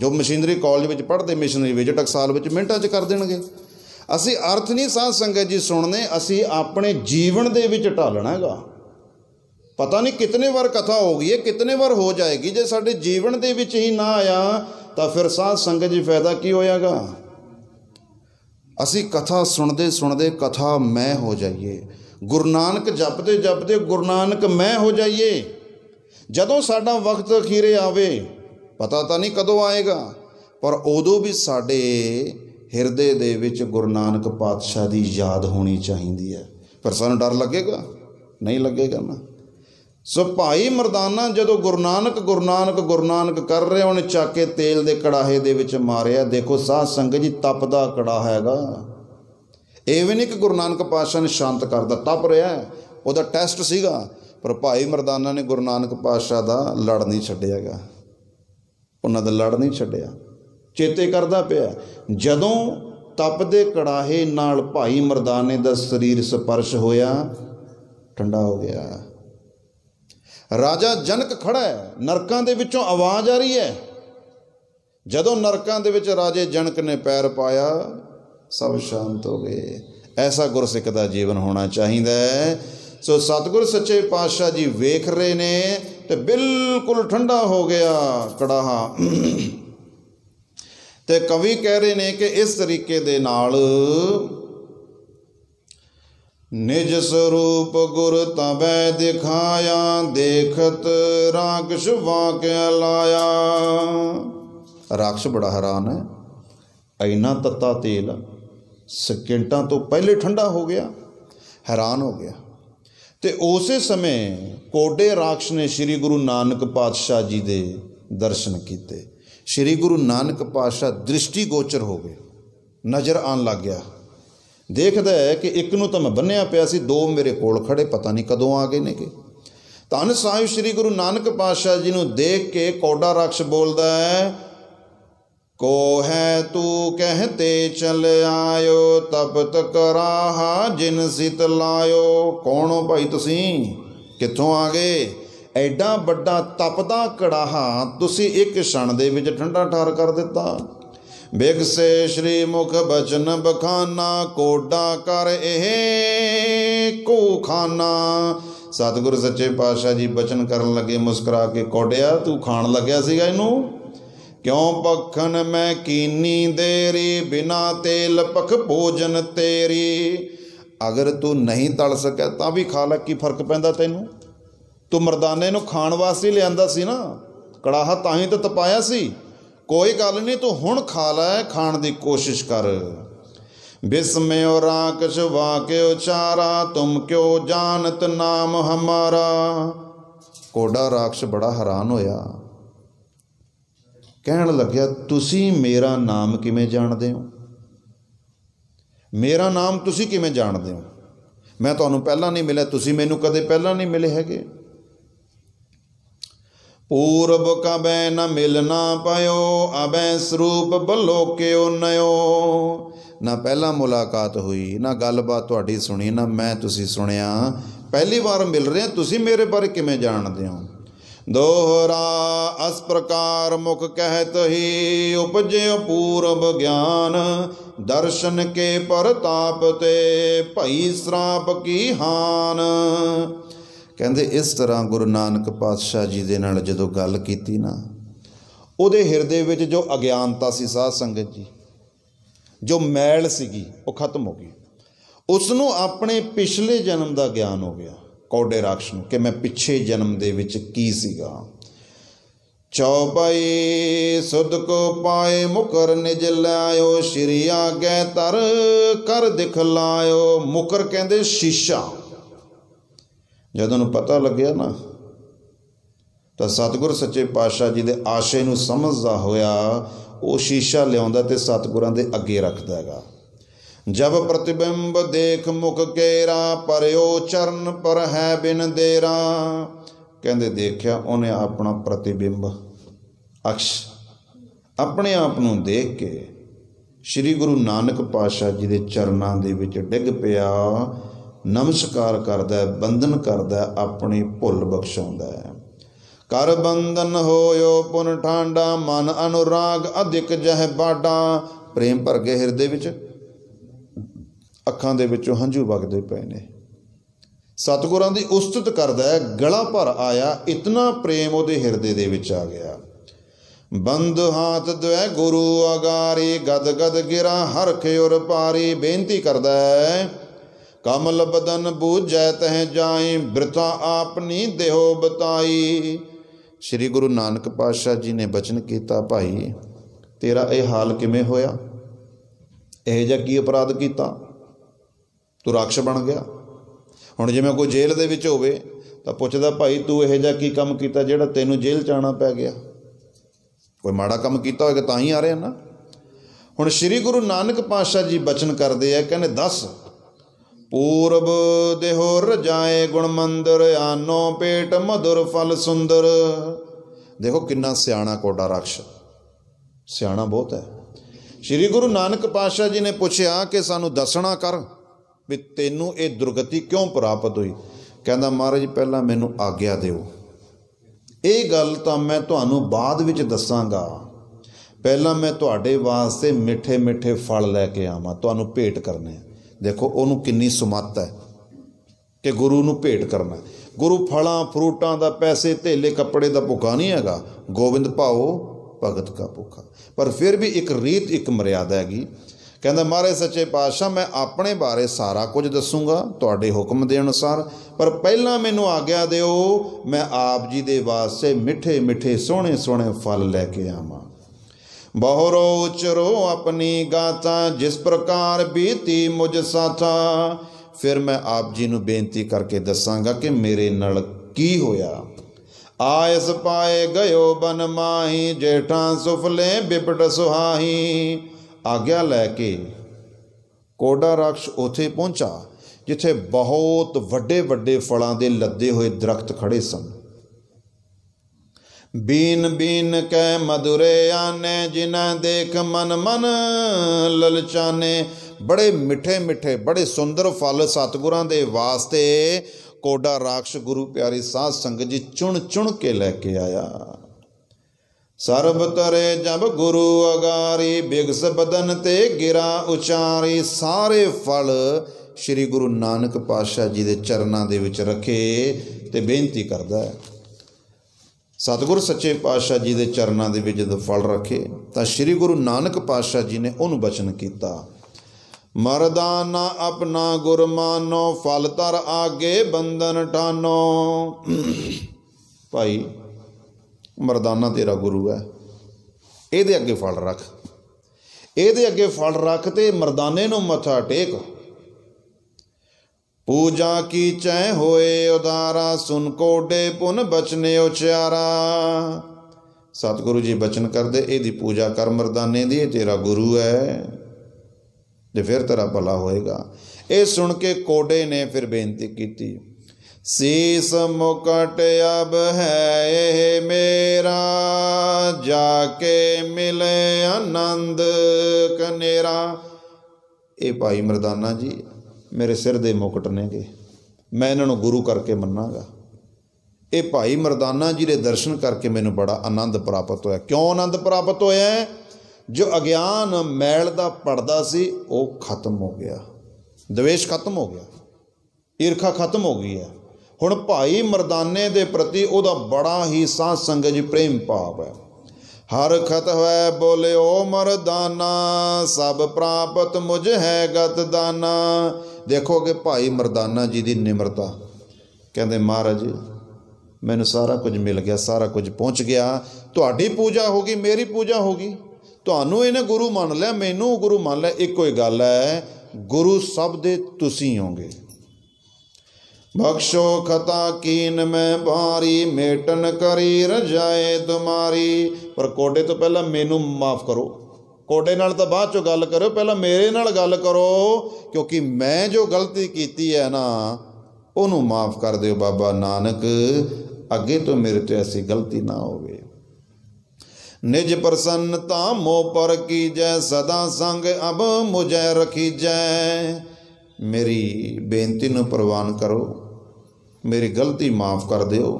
ਜੋ ਮਸ਼ੀਨਰੀ ਕਾਲਜ ਵਿੱਚ ਪੜ੍ਹਦੇ ਮਸ਼ੀਨਰੀ ਵਿੱਚ ਟਕਸਾਲ ਵਿੱਚ ਮਿੰਟਾਂ 'ਚ ਕਰ ਦੇਣਗੇ ਅਸੀਂ ਅਰਥ ਨਹੀਂ ਸਾਧ ਸੰਗਤ ਜੀ ਸੁਣਨੇ ਅਸੀਂ ਆਪਣੇ ਜੀਵਨ ਦੇ ਵਿੱਚ ਢਾਲਣਾ ਹੈਗਾ ਪਤਾ ਨਹੀਂ ਕਿੰਨੇ ਵਾਰ ਕਥਾ ਹੋ ਗਈ ਹੈ ਕਿੰਨੇ ਵਾਰ ਹੋ ਜਾਏਗੀ ਜੇ ਸਾਡੇ ਜੀਵਨ ਦੇ ਵਿੱਚ ਹੀ ਨਾ ਆਇਆ ਤਾਂ ਫਿਰ ਸਾਧ ਸੰਗਤ ਜੀ ਫਾਇਦਾ ਕੀ ਹੋਇਆਗਾ ਅਸੀਂ ਕਥਾ ਸੁਣਦੇ ਸੁਣਦੇ ਕਥਾ ਮੈਂ ਹੋ ਜਾਈਏ ਗੁਰੂ ਨਾਨਕ ਜਪਦੇ ਜਪਦੇ ਗੁਰੂ ਨਾਨਕ ਮੈਂ ਹੋ ਜਾਈਏ ਜਦੋਂ ਸਾਡਾ ਵਕਤ ਅਖੀਰੇ ਆਵੇ ਪਤਾ ਤਾਂ ਨਹੀਂ ਕਦੋਂ ਆਏਗਾ ਪਰ ਉਦੋਂ ਵੀ ਸਾਡੇ ਹਿਰਦੇ ਦੇ ਵਿੱਚ ਗੁਰੂ ਨਾਨਕ ਪਾਤਸ਼ਾਹ ਦੀ ਯਾਦ ਹੋਣੀ ਚਾਹੀਦੀ ਹੈ ਪਰ ਸਾਨੂੰ ਡਰ ਲੱਗੇਗਾ ਨਹੀਂ ਲੱਗੇਗਾ ਨਾ ਸੋ ਭਾਈ ਮਰਦਾਨਾ ਜਦੋਂ ਗੁਰੂ ਨਾਨਕ ਗੁਰੂ ਨਾਨਕ ਗੁਰੂ ਨਾਨਕ ਕਰ ਰਹੇ ਉਹਨੇ ਚੱਕ ਕੇ ਤੇਲ ਦੇ ਕੜਾਹੇ ਦੇ ਵਿੱਚ ਮਾਰਿਆ ਦੇਖੋ ਸਾਧ ਸੰਗਤ ਜੀ ਤਪਦਾ ਕੜਾਹਾ ਹੈਗਾ ਇਹ ਵੀ ਨਹੀਂ ਕਿ ਗੁਰੂ ਨਾਨਕ ਪਾਸ਼ਾ ਨੇ ਸ਼ਾਂਤ ਕਰਦਾ ਤਪ ਰਿਹਾ ਉਹਦਾ ਟੈਸਟ ਸੀਗਾ ਪਰ ਭਾਈ ਮਰਦਾਨਾ ਨੇ ਗੁਰੂ ਨਾਨਕ ਪਾਸ਼ਾ ਦਾ ਲੜ ਨਹੀਂ ਛੱਡਿਆਗਾ ਉਹਨਾਂ ਦਾ ਲੜ ਨਹੀਂ ਛੱਡਿਆ ਚੇਤੇ ਕਰਦਾ ਪਿਆ ਜਦੋਂ ਤਪਦੇ ਕੜਾਹੇ ਨਾਲ ਭਾਈ ਮਰਦਾਨੇ ਦਾ ਸਰੀਰ ਸਪਰਸ਼ ਹੋਇਆ ਠੰਡਾ ਹੋ ਗਿਆ ਰਾਜਾ ਜਨਕ ਖੜਾ ਹੈ ਨਰਕਾਂ ਦੇ ਵਿੱਚੋਂ ਆਵਾਜ਼ ਆ ਰਹੀ ਹੈ ਜਦੋਂ ਨਰਕਾਂ ਦੇ ਵਿੱਚ ਰਾਜੇ ਜਨਕ ਨੇ ਪੈਰ ਪਾਇਆ ਸਭ ਸ਼ਾਂਤ ਹੋ ਗਏ ਐਸਾ ਗੁਰਸਿੱਖ ਦਾ ਜੀਵਨ ਹੋਣਾ ਚਾਹੀਦਾ ਹੈ ਸੋ ਸਤਗੁਰ ਸੱਚੇ ਪਾਤਸ਼ਾਹ ਜੀ ਵੇਖ ਰਹੇ ਨੇ ਤੇ ਬਿਲਕੁਲ ਠੰਡਾ ਹੋ ਗਿਆ ਕੜਾਹਾ ਤੇ ਕਵੀ ਕਹਿ ਰਹੇ ਨੇ ਕਿ ਇਸ ਤਰੀਕੇ ਦੇ ਨਾਲ ਨਿਜ ਸਰੂਪ ਗੁਰ ਤਬੈ ਦਿਖਾਇਆ ਦੇਖਤ ਰਾਖਸ਼ ਵਾਕ ਲਾਇਆ ਰਾਖਸ਼ ਬੜਾ ਹੈਰਾਨ ਹੈ ਐਨਾ ਤੱਤਾ ਤੇਲ ਸਕਿੰਟਾਂ ਤੋਂ ਪਹਿਲੇ ਠੰਡਾ ਹੋ ਗਿਆ ਹੈਰਾਨ ਹੋ ਗਿਆ ਤੇ ਉਸੇ ਸਮੇਂ ਕੋਡੇ ਰਾਖਸ਼ ਨੇ ਸ੍ਰੀ ਗੁਰੂ ਨਾਨਕ ਪਾਤਸ਼ਾਹ ਜੀ ਦੇ ਦਰਸ਼ਨ ਕੀਤੇ ਸ੍ਰੀ ਗੁਰੂ ਨਾਨਕ ਪਾਤਸ਼ਾਹ ਦ੍ਰਿਸ਼ਟੀ ਗੋਚਰ ਹੋ ਗਏ ਨਜ਼ਰ ਆਣ ਲੱਗ ਗਿਆ ਦੇਖਦਾ ਹੈ ਕਿ ਇੱਕ ਨੂੰ ਤਾਂ ਮੈਂ ਬੰਨਿਆ ਪਿਆ ਸੀ ਦੋ ਮੇਰੇ ਕੋਲ ਖੜੇ ਪਤਾ ਨਹੀਂ ਕਦੋਂ ਆ ਗਏ ਨੇਗੇ ਧੰਨ ਸਾਹਿਬ ਸ੍ਰੀ ਗੁਰੂ ਨਾਨਕ ਪਾਤਸ਼ਾਹ ਜੀ ਨੂੰ ਦੇਖ ਕੇ ਕੌਡਾ ਰਖਸ਼ ਬੋਲਦਾ ਹੈ ਕੋ ਹੈ ਤੂੰ ਕਹਤੇ ਚਲ ਆਇਓ ਤਪਤ ਕਰਾਹਾ ਜਿਨ ਸਿਤ ਲਾਇਓ ਕੌਣ ਹੋ ਭਾਈ ਤੁਸੀਂ ਕਿੱਥੋਂ ਆ ਗਏ ਐਡਾ ਵੱਡਾ ਤਪਦਾ ਕੜਾਹਾ ਤੁਸੀਂ ਇੱਕ ਛਣ ਦੇ ਵਿੱਚ ਠੰਡਾ ਠਾਰ ਕਰ ਦਿੱਤਾ ਬਿਗਸੇ ਸ੍ਰੀ ਮੁਖ ਬਚਨ ਬਖਾਨਾ ਕੋਡਾ ਕਰ ਇਹ ਕੋ ਖਾਨਾ ਸਤਿਗੁਰ ਸੱਚੇ ਪਾਤਸ਼ਾਹ ਜੀ ਬਚਨ ਕਰਨ ਲੱਗੇ ਮੁਸਕਰਾ ਕੇ ਕੋਡਿਆ ਤੂੰ ਖਾਣ ਲੱਗਿਆ ਸੀਗਾ ਇਹਨੂੰ ਕਿਉਂ ਪਖਨ ਮੈਂ ਕੀਨੀ ਦੇਰੀ ਬਿਨਾ ਤੇਲ ਪਖ ਭੋਜਨ ਤੇਰੀ ਅਗਰ ਤੂੰ ਨਹੀਂ ਤਲ ਸਕਿਆ ਤਾਂ ਵੀ ਖਾ ਲੈ ਕੀ ਫਰਕ ਪੈਂਦਾ ਤੈਨੂੰ ਤੂੰ ਮਰਦਾਨੇ ਨੂੰ ਖਾਣ ਵਾਸਤੇ ਲਿਆਂਦਾ ਸੀ ਨਾ ਕੜਾਹਾ ਤਾਂ ਹੀ ਤਾਂ ਤਪਾਇਆ ਸੀ ਕੋਈ ਗੱਲ ਨਹੀਂ ਤੂੰ ਹੁਣ ਖਾ ਲੈ ਖਾਣ ਦੀ ਕੋਸ਼ਿਸ਼ ਕਰ ਬਿਸਮੇ ਔ ਰਾਕਸ਼ ਵਾਕੇ ਉਚਾਰਾ ਤੁਮ ਕਿਉ ਜਾਣਤ ਨਾਮ ਹਮਾਰਾ ਕੋਡਾ ਰਾਕਸ਼ ਬੜਾ ਹੈਰਾਨ ਹੋਇਆ ਕਹਿਣ ਲੱਗਿਆ ਤੁਸੀਂ ਮੇਰਾ ਨਾਮ ਕਿਵੇਂ ਜਾਣਦੇ ਹੋ ਮੇਰਾ ਨਾਮ ਤੁਸੀਂ ਕਿਵੇਂ ਜਾਣਦੇ ਹੋ ਮੈਂ ਤੁਹਾਨੂੰ ਪਹਿਲਾਂ ਨਹੀਂ ਮਿਲਿਆ ਤੁਸੀਂ ਮੈਨੂੰ ਕਦੇ ਪਹਿਲਾਂ ਨਹੀਂ ਮਿਲੇ ਹੈਗੇ ਪੂਰਬ ਕਬੈ ਨ ਮਿਲਨਾ ਪਇਓ ਅਬੈ ਸਰੂਪ ਬਲੋਕਿਓ ਨਯੋ ਨਾ ਪਹਿਲਾ ਮੁਲਾਕਾਤ ਹੋਈ ਨਾ ਗੱਲਬਾਤ ਤੁਹਾਡੀ ਸੁਣੀ ਨਾ ਮੈਂ ਤੁਸੀਂ ਸੁਣਿਆ ਪਹਿਲੀ ਵਾਰ ਮਿਲ ਰਹੇ ਤੁਸੀਂ ਮੇਰੇ ਬਾਰੇ ਕਿਵੇਂ ਜਾਣਦੇ ਹੋ ਦੋਹਰਾ ਅਸ ਪ੍ਰਕਾਰ ਮੁਖ ਕਹਿਤ ਹੀ ਉਪਜਿਓ ਪੂਰਬ ਗਿਆਨ ਦਰਸ਼ਨ ਕੇ ਪਰਤਾਪ ਤੇ ਭਈ ਸਰਾਪ ਕੀ ਹਾਨ ਕਹਿੰਦੇ ਇਸ ਤਰ੍ਹਾਂ ਗੁਰੂ ਨਾਨਕ ਪਾਤਸ਼ਾਹ ਜੀ ਦੇ ਨਾਲ ਜਦੋਂ ਗੱਲ ਕੀਤੀ ਨਾ ਉਹਦੇ ਹਿਰਦੇ ਵਿੱਚ ਜੋ ਅਗਿਆਨਤਾ ਸੀ ਸਾਧ ਸੰਗਤ ਜੀ ਜੋ ਮੈਲ ਸੀਗੀ ਉਹ ਖਤਮ ਹੋ ਗਈ ਉਸ ਨੂੰ ਆਪਣੇ ਪਿਛਲੇ ਜਨਮ ਦਾ ਗਿਆਨ ਹੋ ਗਿਆ ਕੌਡੇ ਰਾਖਸ਼ ਨੂੰ ਕਿ ਮੈਂ ਪਿੱਛੇ ਜਨਮ ਦੇ ਵਿੱਚ ਕੀ ਸੀਗਾ ਚੌਪਈ ਸੁਧ ਕੋ ਪਾਏ ਮੁਕਰ ਨਿਜ ਲਾਇਓ ਸ਼੍ਰੀ ਆਗੇ ਤਰ ਕਰ ਦਿਖਲਾਇਓ ਮੁਕਰ ਕਹਿੰਦੇ ਸ਼ੀਸ਼ਾ ਜਦ ਉਹਨੂੰ ਪਤਾ ਲੱਗਿਆ ਨਾ ਤਾਂ ਸਤਿਗੁਰ ਸੱਚੇ ਪਾਤਸ਼ਾਹ ਜੀ ਦੇ ਆਸ਼ੇ ਨੂੰ ਸਮਝਦਾ ਹੋਇਆ ਉਹ ਸ਼ੀਸ਼ਾ ਲਿਆਉਂਦਾ ਤੇ ਸਤਿਗੁਰਾਂ ਦੇ ਅੱਗੇ ਰੱਖਦਾ ਹੈਗਾ ਜਬ ਪ੍ਰਤੀਬਿੰਬ ਦੇਖ ਮੁਖ ਕੇਰਾ ਪਰਿਓ ਚਰਨ ਪਰ ਹੈ ਬਿਨ ਦੇਰਾ ਕਹਿੰਦੇ ਦੇਖਿਆ ਉਹਨੇ ਆਪਣਾ ਪ੍ਰਤੀਬਿੰਬ ਅਕਸ਼ ਆਪਣੇ ਆਪ ਨੂੰ ਦੇਖ ਕੇ ਸ੍ਰੀ ਗੁਰੂ ਨਾਨਕ ਪਾਤਸ਼ਾਹ ਜੀ ਦੇ ਚਰਨਾਂ ਦੇ ਵਿੱਚ ਡਿੱਗ ਪਿਆ ਨਮਸਕਾਰ ਕਰਦਾ ਹੈ ਬੰਧਨ ਕਰਦਾ ਹੈ ਆਪਣੀ ਭੁੱਲ ਬਖਸ਼ਾਉਂਦਾ ਹੈ ਕਰ ਬੰਧਨ ਹੋਇਓ ਪੁਨ ਠਾਂਡਾ ਮਨ ਅਨੁਰਾਗ ਅਧਿਕ ਜਹ ਬਾਡਾ ਪ੍ਰੇਮ ਭਰ ਗਏ ਹਿਰਦੇ ਵਿੱਚ ਅੱਖਾਂ ਦੇ ਵਿੱਚੋਂ ਹੰਝੂ ਵਗਦੇ ਪਏ ਨੇ ਸਤਗੁਰਾਂ ਦੀ ਉਸਤਤ ਕਰਦਾ ਹੈ ਗਲਾ ਭਰ ਆਇਆ ਇਤਨਾ ਪ੍ਰੇਮ ਉਹਦੇ ਹਿਰਦੇ ਦੇ ਵਿੱਚ ਆ ਗਿਆ ਬੰਦ ਹਾਥ ਦਵੇ ਗੁਰੂ ਅਗਾਰੇ ਗਦ ਗਦ ਗਿਰਾ ਹਰਖ ਉਰ ਪਾਰੀ ਬੇਨਤੀ ਕਰਦਾ ਹੈ ਕਮਲ ਬਦਨ ਬੂਝੈ ਤਹ ਜਾਇ ਬ੍ਰਤਾ ਆਪਨੀ ਦੇਹੋ ਬਤਾਈ ਸ੍ਰੀ ਗੁਰੂ ਨਾਨਕ ਪਾਤਸ਼ਾਹ ਜੀ ਨੇ ਬਚਨ ਕੀਤਾ ਭਾਈ ਤੇਰਾ ਇਹ ਹਾਲ ਕਿਵੇਂ ਹੋਇਆ ਇਹ ਜਿਹਾ ਕੀ ਅਪਰਾਧ ਕੀਤਾ ਤੂੰ ਰਾਖਸ਼ ਬਣ ਗਿਆ ਹੁਣ ਜਿਵੇਂ ਕੋਈ ਜੇਲ੍ਹ ਦੇ ਵਿੱਚ ਹੋਵੇ ਤਾਂ ਪੁੱਛਦਾ ਭਾਈ ਤੂੰ ਇਹ ਜਿਹਾ ਕੀ ਕੰਮ ਕੀਤਾ ਜਿਹੜਾ ਤੈਨੂੰ ਜੇਲ੍ਹ ਜਾਣਾ ਪੈ ਗਿਆ ਕੋਈ ਮਾੜਾ ਕੰਮ ਕੀਤਾ ਹੋਵੇ ਤਾਂ ਹੀ ਆ ਰਿਹਾ ਨਾ ਹੁਣ ਸ੍ਰੀ ਗੁਰੂ ਨਾਨਕ ਪਾਤਸ਼ਾਹ ਜੀ ਬਚਨ ਕਰਦੇ ਆ ਕਹਿੰਦੇ ਦੱਸ ਪੂਰਬ ਦੇਹੋ ਰਜਾਏ ਗੁਣ ਮੰਦਰ ਆਨੋ ਪੇਟ ਮధుਰ ਫਲ ਸੁੰਦਰ ਦੇਖੋ ਕਿੰਨਾ ਸਿਆਣਾ ਕੋਡਾ ਰਖਸ਼ ਸਿਆਣਾ ਬਹੁਤ ਹੈ ਸ੍ਰੀ ਗੁਰੂ ਨਾਨਕ ਪਾਤਸ਼ਾਹ ਜੀ ਨੇ ਪੁੱਛਿਆ ਕਿ ਸਾਨੂੰ ਦੱਸਣਾ ਕਰ ਵੀ ਤੈਨੂੰ ਇਹ ਦੁਰਗਤੀ ਕਿਉਂ ਪ੍ਰਾਪਤ ਹੋਈ ਕਹਿੰਦਾ ਮਹਾਰਾਜ ਪਹਿਲਾਂ ਮੈਨੂੰ ਆਗਿਆ ਦਿਓ ਇਹ ਗੱਲ ਤਾਂ ਮੈਂ ਤੁਹਾਨੂੰ ਬਾਅਦ ਵਿੱਚ ਦੱਸਾਂਗਾ ਪਹਿਲਾਂ ਮੈਂ ਤੁਹਾਡੇ ਵਾਸਤੇ ਮਿੱਠੇ ਮਿੱਠੇ ਫਲ ਲੈ ਕੇ ਆਵਾਂ ਤੁਹਾਨੂੰ ਭੇਟ ਕਰਨੇ ਆ ਦੇਖੋ ਉਹਨੂੰ ਕਿੰਨੀ ਸਮਤ ਹੈ ਕਿ ਗੁਰੂ ਨੂੰ ਭੇਟ ਕਰਨਾ ਗੁਰੂ ਫਲਾਂ ਫਰੂਟਾਂ ਦਾ ਪੈਸੇ ਥੇਲੇ ਕੱਪੜੇ ਦਾ ਭੁੱਖਾ ਨਹੀਂ ਹੈਗਾ ਗੋਬਿੰਦ ਭਾਉ ਭਗਤ ਦਾ ਭੁੱਖਾ ਪਰ ਫਿਰ ਵੀ ਇੱਕ ਰੀਤ ਇੱਕ ਮਰਿਆਦਾ ਹੈਗੀ ਕਹਿੰਦਾ ਮਹਾਰਾਜ ਸੱਚੇ ਪਾਤਸ਼ਾਹ ਮੈਂ ਆਪਣੇ ਬਾਰੇ ਸਾਰਾ ਕੁਝ ਦੱਸੂਗਾ ਤੁਹਾਡੇ ਹੁਕਮ ਦੇ ਅਨੁਸਾਰ ਪਰ ਪਹਿਲਾਂ ਮੈਨੂੰ ਆਗਿਆ ਦਿਓ ਮੈਂ ਆਪ ਜੀ ਦੇ ਵਾਸਤੇ ਮਿੱਠੇ ਮਿੱਠੇ ਸੋਹਣੇ ਸੋਹਣੇ ਫਲ ਲੈ ਕੇ ਆਵਾਂ ਬਹੁਰੋ ਉਚਰੋ ਆਪਣੀ ਗਾਥਾ ਜਿਸ ਪ੍ਰਕਾਰ ਬੀਤੀ ਮੁਝ ਸਾਥਾ ਫਿਰ ਮੈਂ ਆਪ ਜੀ ਨੂੰ ਬੇਨਤੀ ਕਰਕੇ ਦੱਸਾਂਗਾ ਕਿ ਮੇਰੇ ਨਾਲ ਕੀ ਹੋਇਆ ਆਇਸ ਪਾਏ ਗਇਓ ਬਨ ਮਾਹੀ ਜੇਠਾਂ ਸੁਫਲੇ ਬਿਪੜ ਸੁਹਾਹੀ ਆਗਿਆ ਲੈ ਕੇ ਕੋਡਾ ਰਕਸ਼ ਉਥੇ ਪਹੁੰਚਾ ਜਿੱਥੇ ਬਹੁਤ ਵੱਡੇ ਵੱਡੇ ਫਲਾਂ ਦੇ ਲੱਦੇ ਹੋਏ ਦਰਖਤ ਖੜੇ ਸਨ ਬੀਨ ਬੀਨ ਕੈ ਮధుਰੇ ਆਨੇ ਜਿਨਾਂ ਦੇਖ ਮਨ ਮਨ ਲਲਚਾਨੇ ਬੜੇ ਮਿੱਠੇ ਮਿੱਠੇ ਬੜੇ ਸੁੰਦਰ ਫਲ ਸਤਿਗੁਰਾਂ ਦੇ ਵਾਸਤੇ ਕੋਡਾ ਰਾਖਸ਼ ਗੁਰੂ ਪਿਆਰੀ ਸਾਧ ਸੰਗਤ ਜੀ ਚੁਣ ਚੁਣ ਕੇ ਲੈ ਕੇ ਆਇਆ ਸਰਬ ਤਰੇ ਜਬ ਗੁਰੂ ਅਗਾਰੀ ਬਿਗਸ ਬਦਨ ਤੇ ਗਿਰਾ ਉਚਾਰੀ ਸਾਰੇ ਫਲ ਸ੍ਰੀ ਗੁਰੂ ਨਾਨਕ ਪਾਤਸ਼ਾਹ ਜੀ ਦੇ ਚਰਨਾਂ ਦੇ ਵਿੱਚ ਰੱਖੇ ਤੇ ਬੇਨਤੀ ਕਰਦਾ ਹੈ ਸਤਿਗੁਰ ਸੱਚੇ ਪਾਤਸ਼ਾਹ ਜੀ ਦੇ ਚਰਨਾਂ ਦੇ ਵਿੱਚ ਜਦੋਂ ਫਲ ਰੱਖੇ ਤਾਂ ਸ੍ਰੀ ਗੁਰੂ ਨਾਨਕ ਪਾਤਸ਼ਾਹ ਜੀ ਨੇ ਉਹਨੂੰ ਬਚਨ ਕੀਤਾ ਮਰਦਾਨਾ ਆਪਣਾ ਗੁਰ ਫਲ ਤਰ ਆਗੇ ਬੰਧਨ ਟਾਨੋ ਭਾਈ ਮਰਦਾਨਾ ਤੇਰਾ ਗੁਰੂ ਹੈ ਇਹਦੇ ਅੱਗੇ ਫਲ ਰੱਖ ਇਹਦੇ ਅੱਗੇ ਫਲ ਰੱਖ ਤੇ ਮਰਦਾਨੇ ਨੂੰ ਮੱਥਾ ਟੇਕ ਪੂਜਾ ਕੀ ਚੈ ਹੋਏ ਉਦਾਰਾ ਸੁਨ ਕੋਡੇ ਪੁਨ ਬਚਨੇ ਉਚਾਰਾ ਸਤਿਗੁਰੂ ਜੀ ਬਚਨ ਕਰਦੇ ਇਹਦੀ ਪੂਜਾ ਕਰ ਮਰਦਾਨੇ ਦੀ ਤੇਰਾ ਗੁਰੂ ਹੈ ਤੇ ਫਿਰ ਤੇਰਾ ਭਲਾ ਹੋਏਗਾ ਇਹ ਸੁਣ ਕੇ ਕੋਡੇ ਨੇ ਫਿਰ ਬੇਨਤੀ ਕੀਤੀ ਸੀਸ ਮੁਕਟ ਅਬ ਹੈ ਇਹ ਮੇਰਾ ਜਾ ਕੇ ਮਿਲੇ ਆਨੰਦ ਕਨੇਰਾ ਇਹ ਭਾਈ ਮਰਦਾਨਾ ਜੀ ਮੇਰੇ ਸਿਰ ਦੇ ਮੁਕਟ ਨੇਗੇ ਮੈਂ ਇਹਨਾਂ ਨੂੰ ਗੁਰੂ ਕਰਕੇ ਮੰਨਾਂਗਾ ਇਹ ਭਾਈ ਮਰਦਾਨਾ ਜੀ ਦੇ ਦਰਸ਼ਨ ਕਰਕੇ ਮੈਨੂੰ ਬੜਾ ਆਨੰਦ ਪ੍ਰਾਪਤ ਹੋਇਆ ਕਿਉਂ ਆਨੰਦ ਪ੍ਰਾਪਤ ਹੋਇਆ ਜੋ ਅਗਿਆਨ ਮੈਲ ਦਾ ਪਰਦਾ ਸੀ ਉਹ ਖਤਮ ਹੋ ਗਿਆ ਦਵੇਸ਼ ਖਤਮ ਹੋ ਗਿਆ ਈਰਖਾ ਖਤਮ ਹੋ ਗਈ ਹੈ ਹੁਣ ਭਾਈ ਮਰਦਾਨੇ ਦੇ ਪ੍ਰਤੀ ਉਹਦਾ ਬੜਾ ਹੀ ਸਾਥ ਸੰਗਜ ਜੀ ਪ੍ਰੇਮ ਭਾਵ ਹੈ ਹਰ ਖਤ ਹੋਇ ਬੋਲਿਓ ਮਰਦਾਨਾ ਸਭ ਪ੍ਰਾਪਤ ਮੁਝ ਹੈ ਗਤ ਦਾਨਾ ਦੇਖੋ ਕਿ ਭਾਈ ਮਰਦਾਨਾ ਜੀ ਦੀ ਨਿਮਰਤਾ ਕਹਿੰਦੇ ਮਹਾਰਾਜ ਮੈਨੂੰ ਸਾਰਾ ਕੁਝ ਮਿਲ ਗਿਆ ਸਾਰਾ ਕੁਝ ਪਹੁੰਚ ਗਿਆ ਤੁਹਾਡੀ ਪੂਜਾ ਹੋ ਗਈ ਮੇਰੀ ਪੂਜਾ ਹੋ ਗਈ ਤੁਹਾਨੂੰ ਇਹਨੇ ਗੁਰੂ ਮੰਨ ਲਿਆ ਮੈਨੂੰ ਗੁਰੂ ਮੰਨ ਲਿਆ ਇੱਕੋ ਹੀ ਗੱਲ ਹੈ ਗੁਰੂ ਸਭ ਦੇ ਤੁਸੀਂ ਹੋਗੇ ਬਖਸ਼ੋ ਖਤਾ ਕੀਨ ਮੈਂ ਬਾਰੀ ਮੇਟਨ ਕਰੀ ਰਜਾਏ ਤੁਮਾਰੀ ਪਰ ਕੋਡੇ ਤੋਂ ਪਹਿਲਾਂ ਮੈਨੂੰ ਮਾਫ ਕਰੋ ਕੋਡੇ ਨਾਲ ਤਾਂ ਬਾਅਦ ਚੋਂ ਗੱਲ ਕਰੋ ਪਹਿਲਾਂ ਮੇਰੇ ਨਾਲ ਗੱਲ ਕਰੋ ਕਿਉਂਕਿ ਮੈਂ ਜੋ ਗਲਤੀ ਕੀਤੀ ਹੈ ਨਾ ਉਹਨੂੰ ਮਾਫ ਕਰ ਦਿਓ ਬਾਬਾ ਨਾਨਕ ਅੱਗੇ ਤੋਂ ਮੇਰੇ ਤੇ ਐਸੀ ਗਲਤੀ ਨਾ ਹੋਵੇ ਨਿਜ ਪ੍ਰਸੰਨਤਾ ਮੋ ਪਰ ਕੀਜੈ ਸਦਾ ਸੰਗ ਅਬ ਮੁਝੈ ਰਖੀਜੈ ਮੇਰੀ ਬੇਨਤੀ ਨੂੰ ਪ੍ਰਵਾਨ ਕਰੋ ਮੇਰੀ ਗਲਤੀ ਮਾਫ ਕਰ ਦਿਓ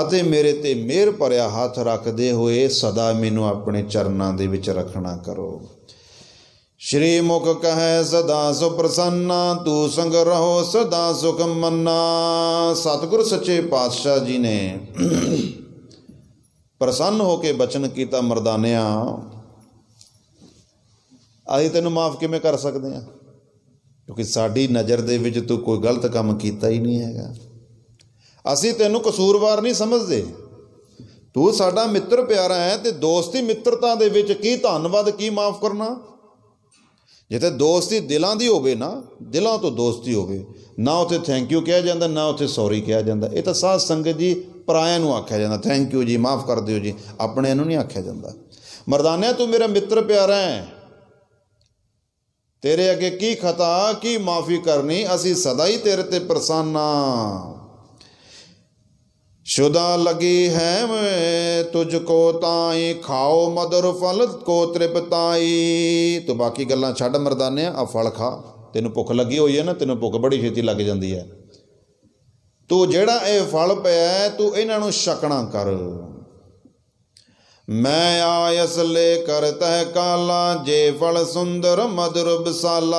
ਅਤੇ ਮੇਰੇ ਤੇ ਮਿਹਰ ਭਰਿਆ ਹੱਥ ਰੱਖਦੇ ਹੋਏ ਸਦਾ ਮੈਨੂੰ ਆਪਣੇ ਚਰਨਾਂ ਦੇ ਵਿੱਚ ਰੱਖਣਾ ਕਰੋ ਸ਼੍ਰੀ ਮੁਖ ਕਹੈ ਸਦਾ ਸੁ ਤੂੰ ਸੰਗ ਰਹੋ ਸਦਾ ਸੁਖ ਮੰਨਾ ਸਤਿਗੁਰ ਸੱਚੇ ਪਾਤਸ਼ਾਹ ਜੀ ਨੇ ਪ੍ਰਸੰਨ ਹੋ ਕੇ ਬਚਨ ਕੀਤਾ ਮਰਦਾਨਿਆਂ ਅਸੀਂ ਤੈਨੂੰ ਮਾਫ ਕਿਵੇਂ ਕਰ ਸਕਦੇ ਆ ਕਿਉਂਕਿ ਸਾਡੀ ਨਜ਼ਰ ਦੇ ਵਿੱਚ ਤੂੰ ਕੋਈ ਗਲਤ ਕੰਮ ਕੀਤਾ ਹੀ ਨਹੀਂ ਹੈਗਾ ਅਸੀਂ ਤੈਨੂੰ ਕਸੂਰਵਾਰ ਨਹੀਂ ਸਮਝਦੇ ਤੂੰ ਸਾਡਾ ਮਿੱਤਰ ਪਿਆਰਾ ਹੈ ਤੇ ਦੋਸਤੀ ਮਿੱਤਰਤਾ ਦੇ ਵਿੱਚ ਕੀ ਧੰਨਵਾਦ ਕੀ ਮਾਫ ਕਰਨਾ ਜਿੱਥੇ ਦੋਸਤੀ ਦਿਲਾਂ ਦੀ ਹੋਵੇ ਨਾ ਦਿਲਾਂ ਤੋਂ ਦੋਸਤੀ ਹੋਵੇ ਨਾ ਉਥੇ ਥੈਂਕ ਯੂ ਕਿਹਾ ਜਾਂਦਾ ਨਾ ਉਥੇ ਸੌਰੀ ਕਿਹਾ ਜਾਂਦਾ ਇਹ ਤਾਂ ਸਾਧ ਸੰਗਤ ਜੀ ਪਰਾਇਆਂ ਨੂੰ ਆਖਿਆ ਜਾਂਦਾ ਥੈਂਕ ਯੂ ਜੀ ਮਾਫ ਕਰ ਦਿਓ ਜੀ ਆਪਣੇ ਨੂੰ ਨਹੀਂ ਆਖਿਆ ਜਾਂਦਾ ਮਰਦਾਨਿਆ ਤੂੰ ਮੇਰਾ ਮਿੱਤਰ ਪਿਆਰਾ ਹੈ ਤੇਰੇ ਅੱਗੇ ਕੀ ਖਤਾ ਕੀ ਮਾਫੀ ਕਰਨੀ ਅਸੀਂ ਸਦਾ ਹੀ ਤੇਰੇ ਤੇ ਪ੍ਰਸੰਨਾ शुदा ਹੈ ਮੈਂ मैं ਕੋ ताई ਖਾਓ ਮਦਰ ਫਲ ਕੋ ਤ੍ਰਿਪਤਾਈ ਤੂੰ ਬਾਕੀ ਗੱਲਾਂ ਛੱਡ ਮਰਦਾਨਿਆ ਆ ਫਲ ਖਾ ਤੈਨੂੰ ਭੁੱਖ ਲੱਗੀ ਹੋਈ ਹੈ ਨਾ ਤੈਨੂੰ ਭੁੱਖ ਬੜੀ ਛੇਤੀ ਲੱਗ ਜਾਂਦੀ ਹੈ ਤੂੰ ਜਿਹੜਾ ਇਹ ਫਲ ਪਿਆ ਤੂੰ ਇਹਨਾਂ ਨੂੰ ਛਕਣਾ ਕਰ ਮੈਂ ਆਇਸ ਲੈ ਕਰ ਤਹ ਕਾਲਾ ਜੇ ਫਲ ਸੁੰਦਰ ਮਧੁਰ ਬਸਾਲਾ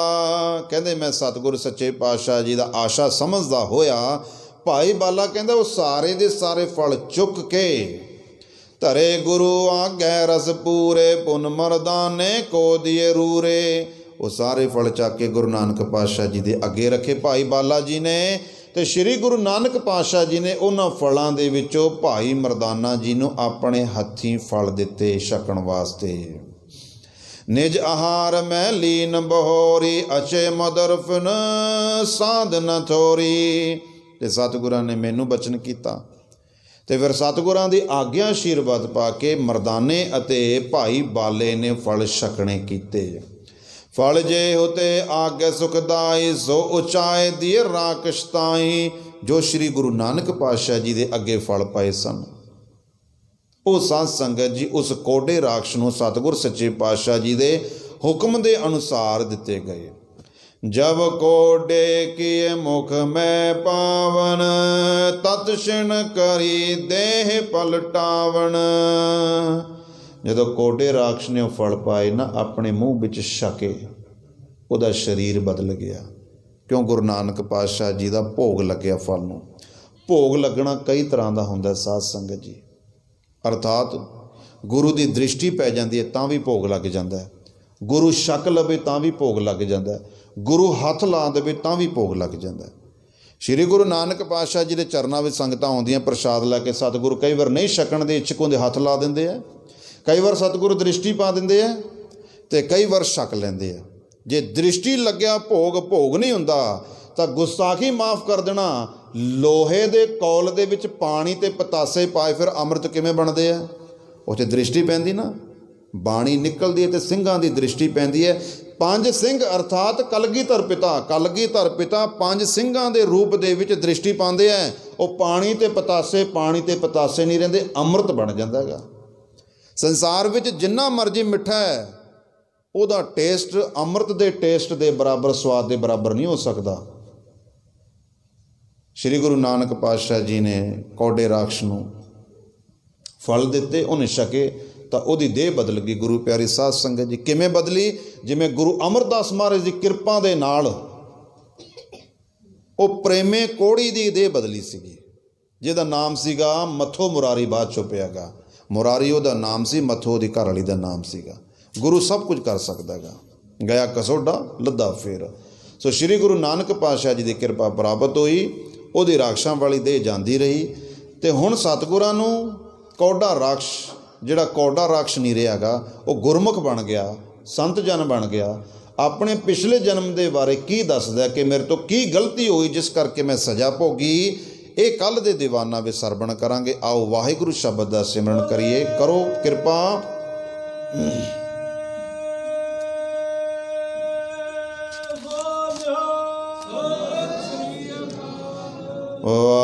ਕਹਿੰਦੇ ਮੈਂ ਸਤਿਗੁਰ ਸੱਚੇ ਪਾਤਸ਼ਾਹ ਜੀ ਦਾ ਆਸ਼ਾ ਸਮਝਦਾ ਹੋਇਆ ਭਾਈ ਬਾਲਾ ਕਹਿੰਦਾ ਉਹ ਸਾਰੇ ਦੇ ਸਾਰੇ ਫਲ ਚੁੱਕ ਕੇ ਧਰੇ ਗੁਰੂ ਆਗੇ ਰਸ ਪੂਰੇ ਪੁਨ ਮਰਦਾਨੇ ਕੋ ਦੀਏ ਰੂਰੇ ਉਹ ਸਾਰੇ ਫਲ ਚੱਕ ਕੇ ਗੁਰੂ ਨਾਨਕ ਪਾਤਸ਼ਾਹ ਜੀ ਦੇ ਅੱਗੇ ਰੱਖੇ ਭਾਈ ਬਾਲਾ ਜੀ ਨੇ ਤੇ ਸ੍ਰੀ ਗੁਰੂ ਨਾਨਕ ਪਾਤਸ਼ਾਹ ਜੀ ਨੇ ਉਹਨਾਂ ਫਲਾਂ ਦੇ ਵਿੱਚੋਂ ਭਾਈ ਮਰਦਾਨਾ ਜੀ ਨੂੰ ਆਪਣੇ ਹੱਥੀਂ ਫਲ ਦਿੱਤੇ ਛਕਣ ਵਾਸਤੇ ਨਿਜ ਆਹਾਰ ਮੈਂ ਲੀਨ ਬਹੋਰੀ ਅਚੇ ਮਦਰਫਨ ਸਾਧਨ ਨ ਥੋਰੀ ਤੇ ਸਤਿਗੁਰਾਂ ਨੇ ਮੈਨੂੰ ਬਚਨ ਕੀਤਾ ਤੇ ਫਿਰ ਸਤਿਗੁਰਾਂ ਦੀ ਆਗਿਆ ਆਸ਼ੀਰਵਾਦ ਪਾ ਕੇ ਮਰਦਾਨੇ ਅਤੇ ਭਾਈ ਬਾਲੇ ਨੇ ਫਲ ਛਕਣੇ ਕੀਤੇ ਫਲ ਜੇ ਹੋਤੇ ਆਗੇ ਸੁਖਦਾਈ ਸੋ ਉਚਾਏ ਦੀ ਰਾਕਸ਼ਤਾਈ ਜੋ ਸ੍ਰੀ ਗੁਰੂ ਨਾਨਕ ਪਾਤਸ਼ਾਹ ਜੀ ਦੇ ਅੱਗੇ ਫਲ ਪਾਏ ਸਨ ਉਹ ਸਾਧ ਸੰਗਤ ਜੀ ਉਸ ਕੋਡੇ ਰਾਖਸ਼ ਨੂੰ ਸਤਿਗੁਰ ਸੱਚੇ ਪਾਤਸ਼ਾਹ ਜੀ ਦੇ ਹੁਕਮ ਦੇ ਅਨੁਸਾਰ ਦਿੱਤੇ ਗਏ ਜਬ ਕੋ ਡੇਕੀਏ ਮੁਖ ਮੈਂ ਪਾਵਨ ਤਤ ਕਰੀ ਦੇਹ ਪਲਟਾਵਣ ਜਦੋਂ ਕੋਡੇ ਰਾਖਸ਼ ਨੇ ਫਲ ਪਾਏ ਨਾ ਆਪਣੇ ਮੂੰਹ ਵਿੱਚ ਛਕੇ ਉਹਦਾ ਸਰੀਰ ਬਦਲ ਗਿਆ ਕਿਉਂ ਗੁਰੂ ਨਾਨਕ ਪਾਤਸ਼ਾਹ ਜੀ ਦਾ ਭੋਗ ਲੱਗਿਆ ਫਲ ਨੂੰ ਭੋਗ ਲੱਗਣਾ ਕਈ ਤਰ੍ਹਾਂ ਦਾ ਹੁੰਦਾ ਸਾਧ ਸੰਗਤ ਜੀ ਅਰਥਾਤ ਗੁਰੂ ਦੀ ਦ੍ਰਿਸ਼ਟੀ ਪੈ ਜਾਂਦੀ ਹੈ ਤਾਂ ਵੀ ਭੋਗ ਲੱਗ ਜਾਂਦਾ ਹੈ ਗੁਰੂ ਛਕ ਲਵੇ ਤਾਂ ਵੀ ਭੋਗ ਲੱਗ ਜਾਂਦਾ ਹੈ ਗੁਰੂ ਹੱਥ ਲਾ ਦੇਵੇ ਤਾਂ ਵੀ ਭੋਗ ਲੱਗ ਜਾਂਦਾ ਸ਼੍ਰੀ ਗੁਰੂ ਨਾਨਕ ਪਾਤਸ਼ਾਹ ਜੀ ਦੇ ਚਰਨਾਂ ਵਿੱਚ ਸੰਗਤਾਂ ਆਉਂਦੀਆਂ ਪ੍ਰਸ਼ਾਦ ਲੈ ਕੇ ਸਤਿਗੁਰੂ ਕਈ ਵਾਰ ਨਹੀਂ ਛਕਣ ਦੇ ਇੱਛਕ ਦੇ ਹੱਥ ਲਾ ਦਿੰਦੇ ਆ ਕਈ ਵਾਰ ਸਤਿਗੁਰੂ ਦ੍ਰਿਸ਼ਟੀ ਪਾ ਦਿੰਦੇ ਆ ਤੇ ਕਈ ਵਾਰ ਛਕ ਲੈਂਦੇ ਆ ਜੇ ਦ੍ਰਿਸ਼ਟੀ ਲੱਗਿਆ ਭੋਗ ਭੋਗ ਨਹੀਂ ਹੁੰਦਾ ਤਾਂ ਗੁਸਤਾਖੀ ਮਾਫ ਕਰ ਦੇਣਾ ਲੋਹੇ ਦੇ ਕੌਲ ਦੇ ਵਿੱਚ ਪਾਣੀ ਤੇ ਪਤਾਸੇ ਪਾਏ ਫਿਰ ਅੰਮ੍ਰਿਤ ਕਿਵੇਂ ਬਣਦੇ ਆ ਉੱਥੇ ਦ੍ਰਿਸ਼ਟੀ ਪੈਂਦੀ ਨਾ ਬਾਣੀ ਨਿਕਲਦੀ ਹੈ ਤੇ ਸਿੰਘਾਂ ਦੀ ਦ੍ਰਿਸ਼ਟੀ ਪੈਂਦੀ ਹੈ ਪੰਜ ਸਿੰਘ ਅਰਥਾਤ ਕਲਗੀਧਰ ਪਿਤਾ ਕਲਗੀਧਰ ਪਿਤਾ ਪੰਜ ਸਿੰਘਾਂ ਦੇ ਰੂਪ ਦੇ ਵਿੱਚ ਦ੍ਰਿਸ਼ਟੀ ਪਾਉਂਦੇ ਆ ਉਹ ਪਾਣੀ ਤੇ ਪਤਾਸੇ ਪਾਣੀ ਤੇ ਪਤਾਸੇ ਨਹੀਂ ਰਹਿੰਦੇ ਅੰਮ੍ਰਿਤ ਬਣ ਜਾਂਦਾ ਹੈਗਾ ਸੰਸਾਰ ਵਿੱਚ ਜਿੰਨਾ ਮਰਜ਼ੀ ਮਿੱਠਾ ਹੈ ਉਹਦਾ ਟੇਸਟ ਅੰਮ੍ਰਿਤ ਦੇ ਟੇਸਟ ਦੇ ਬਰਾਬਰ ਸਵਾਦ ਦੇ ਬਰਾਬਰ ਨਹੀਂ ਹੋ ਸਕਦਾ ਸ੍ਰੀ ਗੁਰੂ ਨਾਨਕ ਪਾਤਸ਼ਾਹ ਜੀ ਨੇ ਕੌਡੇ ਰਾਖਸ਼ ਨੂੰ ਫਲ ਦਿੱਤੇ ਉਹਨੇ ਛਕੇ ਤਾਂ ਉਹਦੀ ਦੇਹ ਬਦਲ ਗਈ ਗੁਰੂ ਪਿਆਰੀ ਸਾਧ ਸੰਗਤ ਜੀ ਕਿਵੇਂ ਬਦਲੀ ਜਿਵੇਂ ਗੁਰੂ ਅਮਰਦਾਸ ਮਹਾਰਾਜ ਦੀ ਕਿਰਪਾ ਦੇ ਨਾਲ ਉਹ ਪ੍ਰੇਮੇ ਕੋੜੀ ਦੀ ਦੇਹ ਬਦਲੀ ਸੀਗੀ ਜਿਹਦਾ ਨਾਮ ਸੀਗਾ ਮਥੋ ਮੁਰਾਰੀ ਬਾਦ ਚੁਪਿਆਗਾ ਮੁਰਾਰੀ ਉਹਦਾ ਨਾਮ ਸੀ ਮਥੋ ਦੀ ਘਰ ਵਾਲੀ ਦਾ ਨਾਮ ਸੀਗਾ ਗੁਰੂ ਸਭ ਕੁਝ ਕਰ ਸਕਦਾਗਾ ਗਿਆ ਕਸੋਡਾ ਲੱਦਾ ਫੇਰ ਸੋ ਸ੍ਰੀ ਗੁਰੂ ਨਾਨਕ ਪਾਤਸ਼ਾਹ ਜੀ ਦੀ ਕਿਰਪਾ ਪ੍ਰਾਪਤ ਹੋਈ ਉਹਦੀ ਰਾਖਸ਼ਾਂ ਵਾਲੀ ਦੇਹ ਜਾਂਦੀ ਰਹੀ ਤੇ ਹੁਣ ਸਤਗੁਰਾਂ ਨੂੰ ਕੌਡਾ ਰਾਖਸ਼ ਜਿਹੜਾ ਕੌਡਾ ਰਾਖਸ਼ ਨਹੀਂ ਰਿਹਾਗਾ ਉਹ ਗੁਰਮੁਖ ਬਣ ਗਿਆ ਸੰਤ ਜਨ ਬਣ ਗਿਆ ਆਪਣੇ ਪਿਛਲੇ ਜਨਮ ਦੇ ਬਾਰੇ ਕੀ ਦੱਸਦਾ ਕਿ ਮੇਰੇ ਤੋਂ ਕੀ ਗਲਤੀ ਹੋਈ ਜਿਸ ਕਰਕੇ ਮੈਂ ਸਜ਼ਾ ਭੋਗੀ ਇਹ ਕੱਲ ਦੇ ਦੀਵਾਨਾ ਵਿੱਚ ਸਰਵਣ ਕਰਾਂਗੇ ਆਓ ਵਾਹਿਗੁਰੂ ਸ਼ਬਦ ਦਾ ਸਿਮਰਨ ਕਰੀਏ ਕਰੋ ਕਿਰਪਾ ਵਾ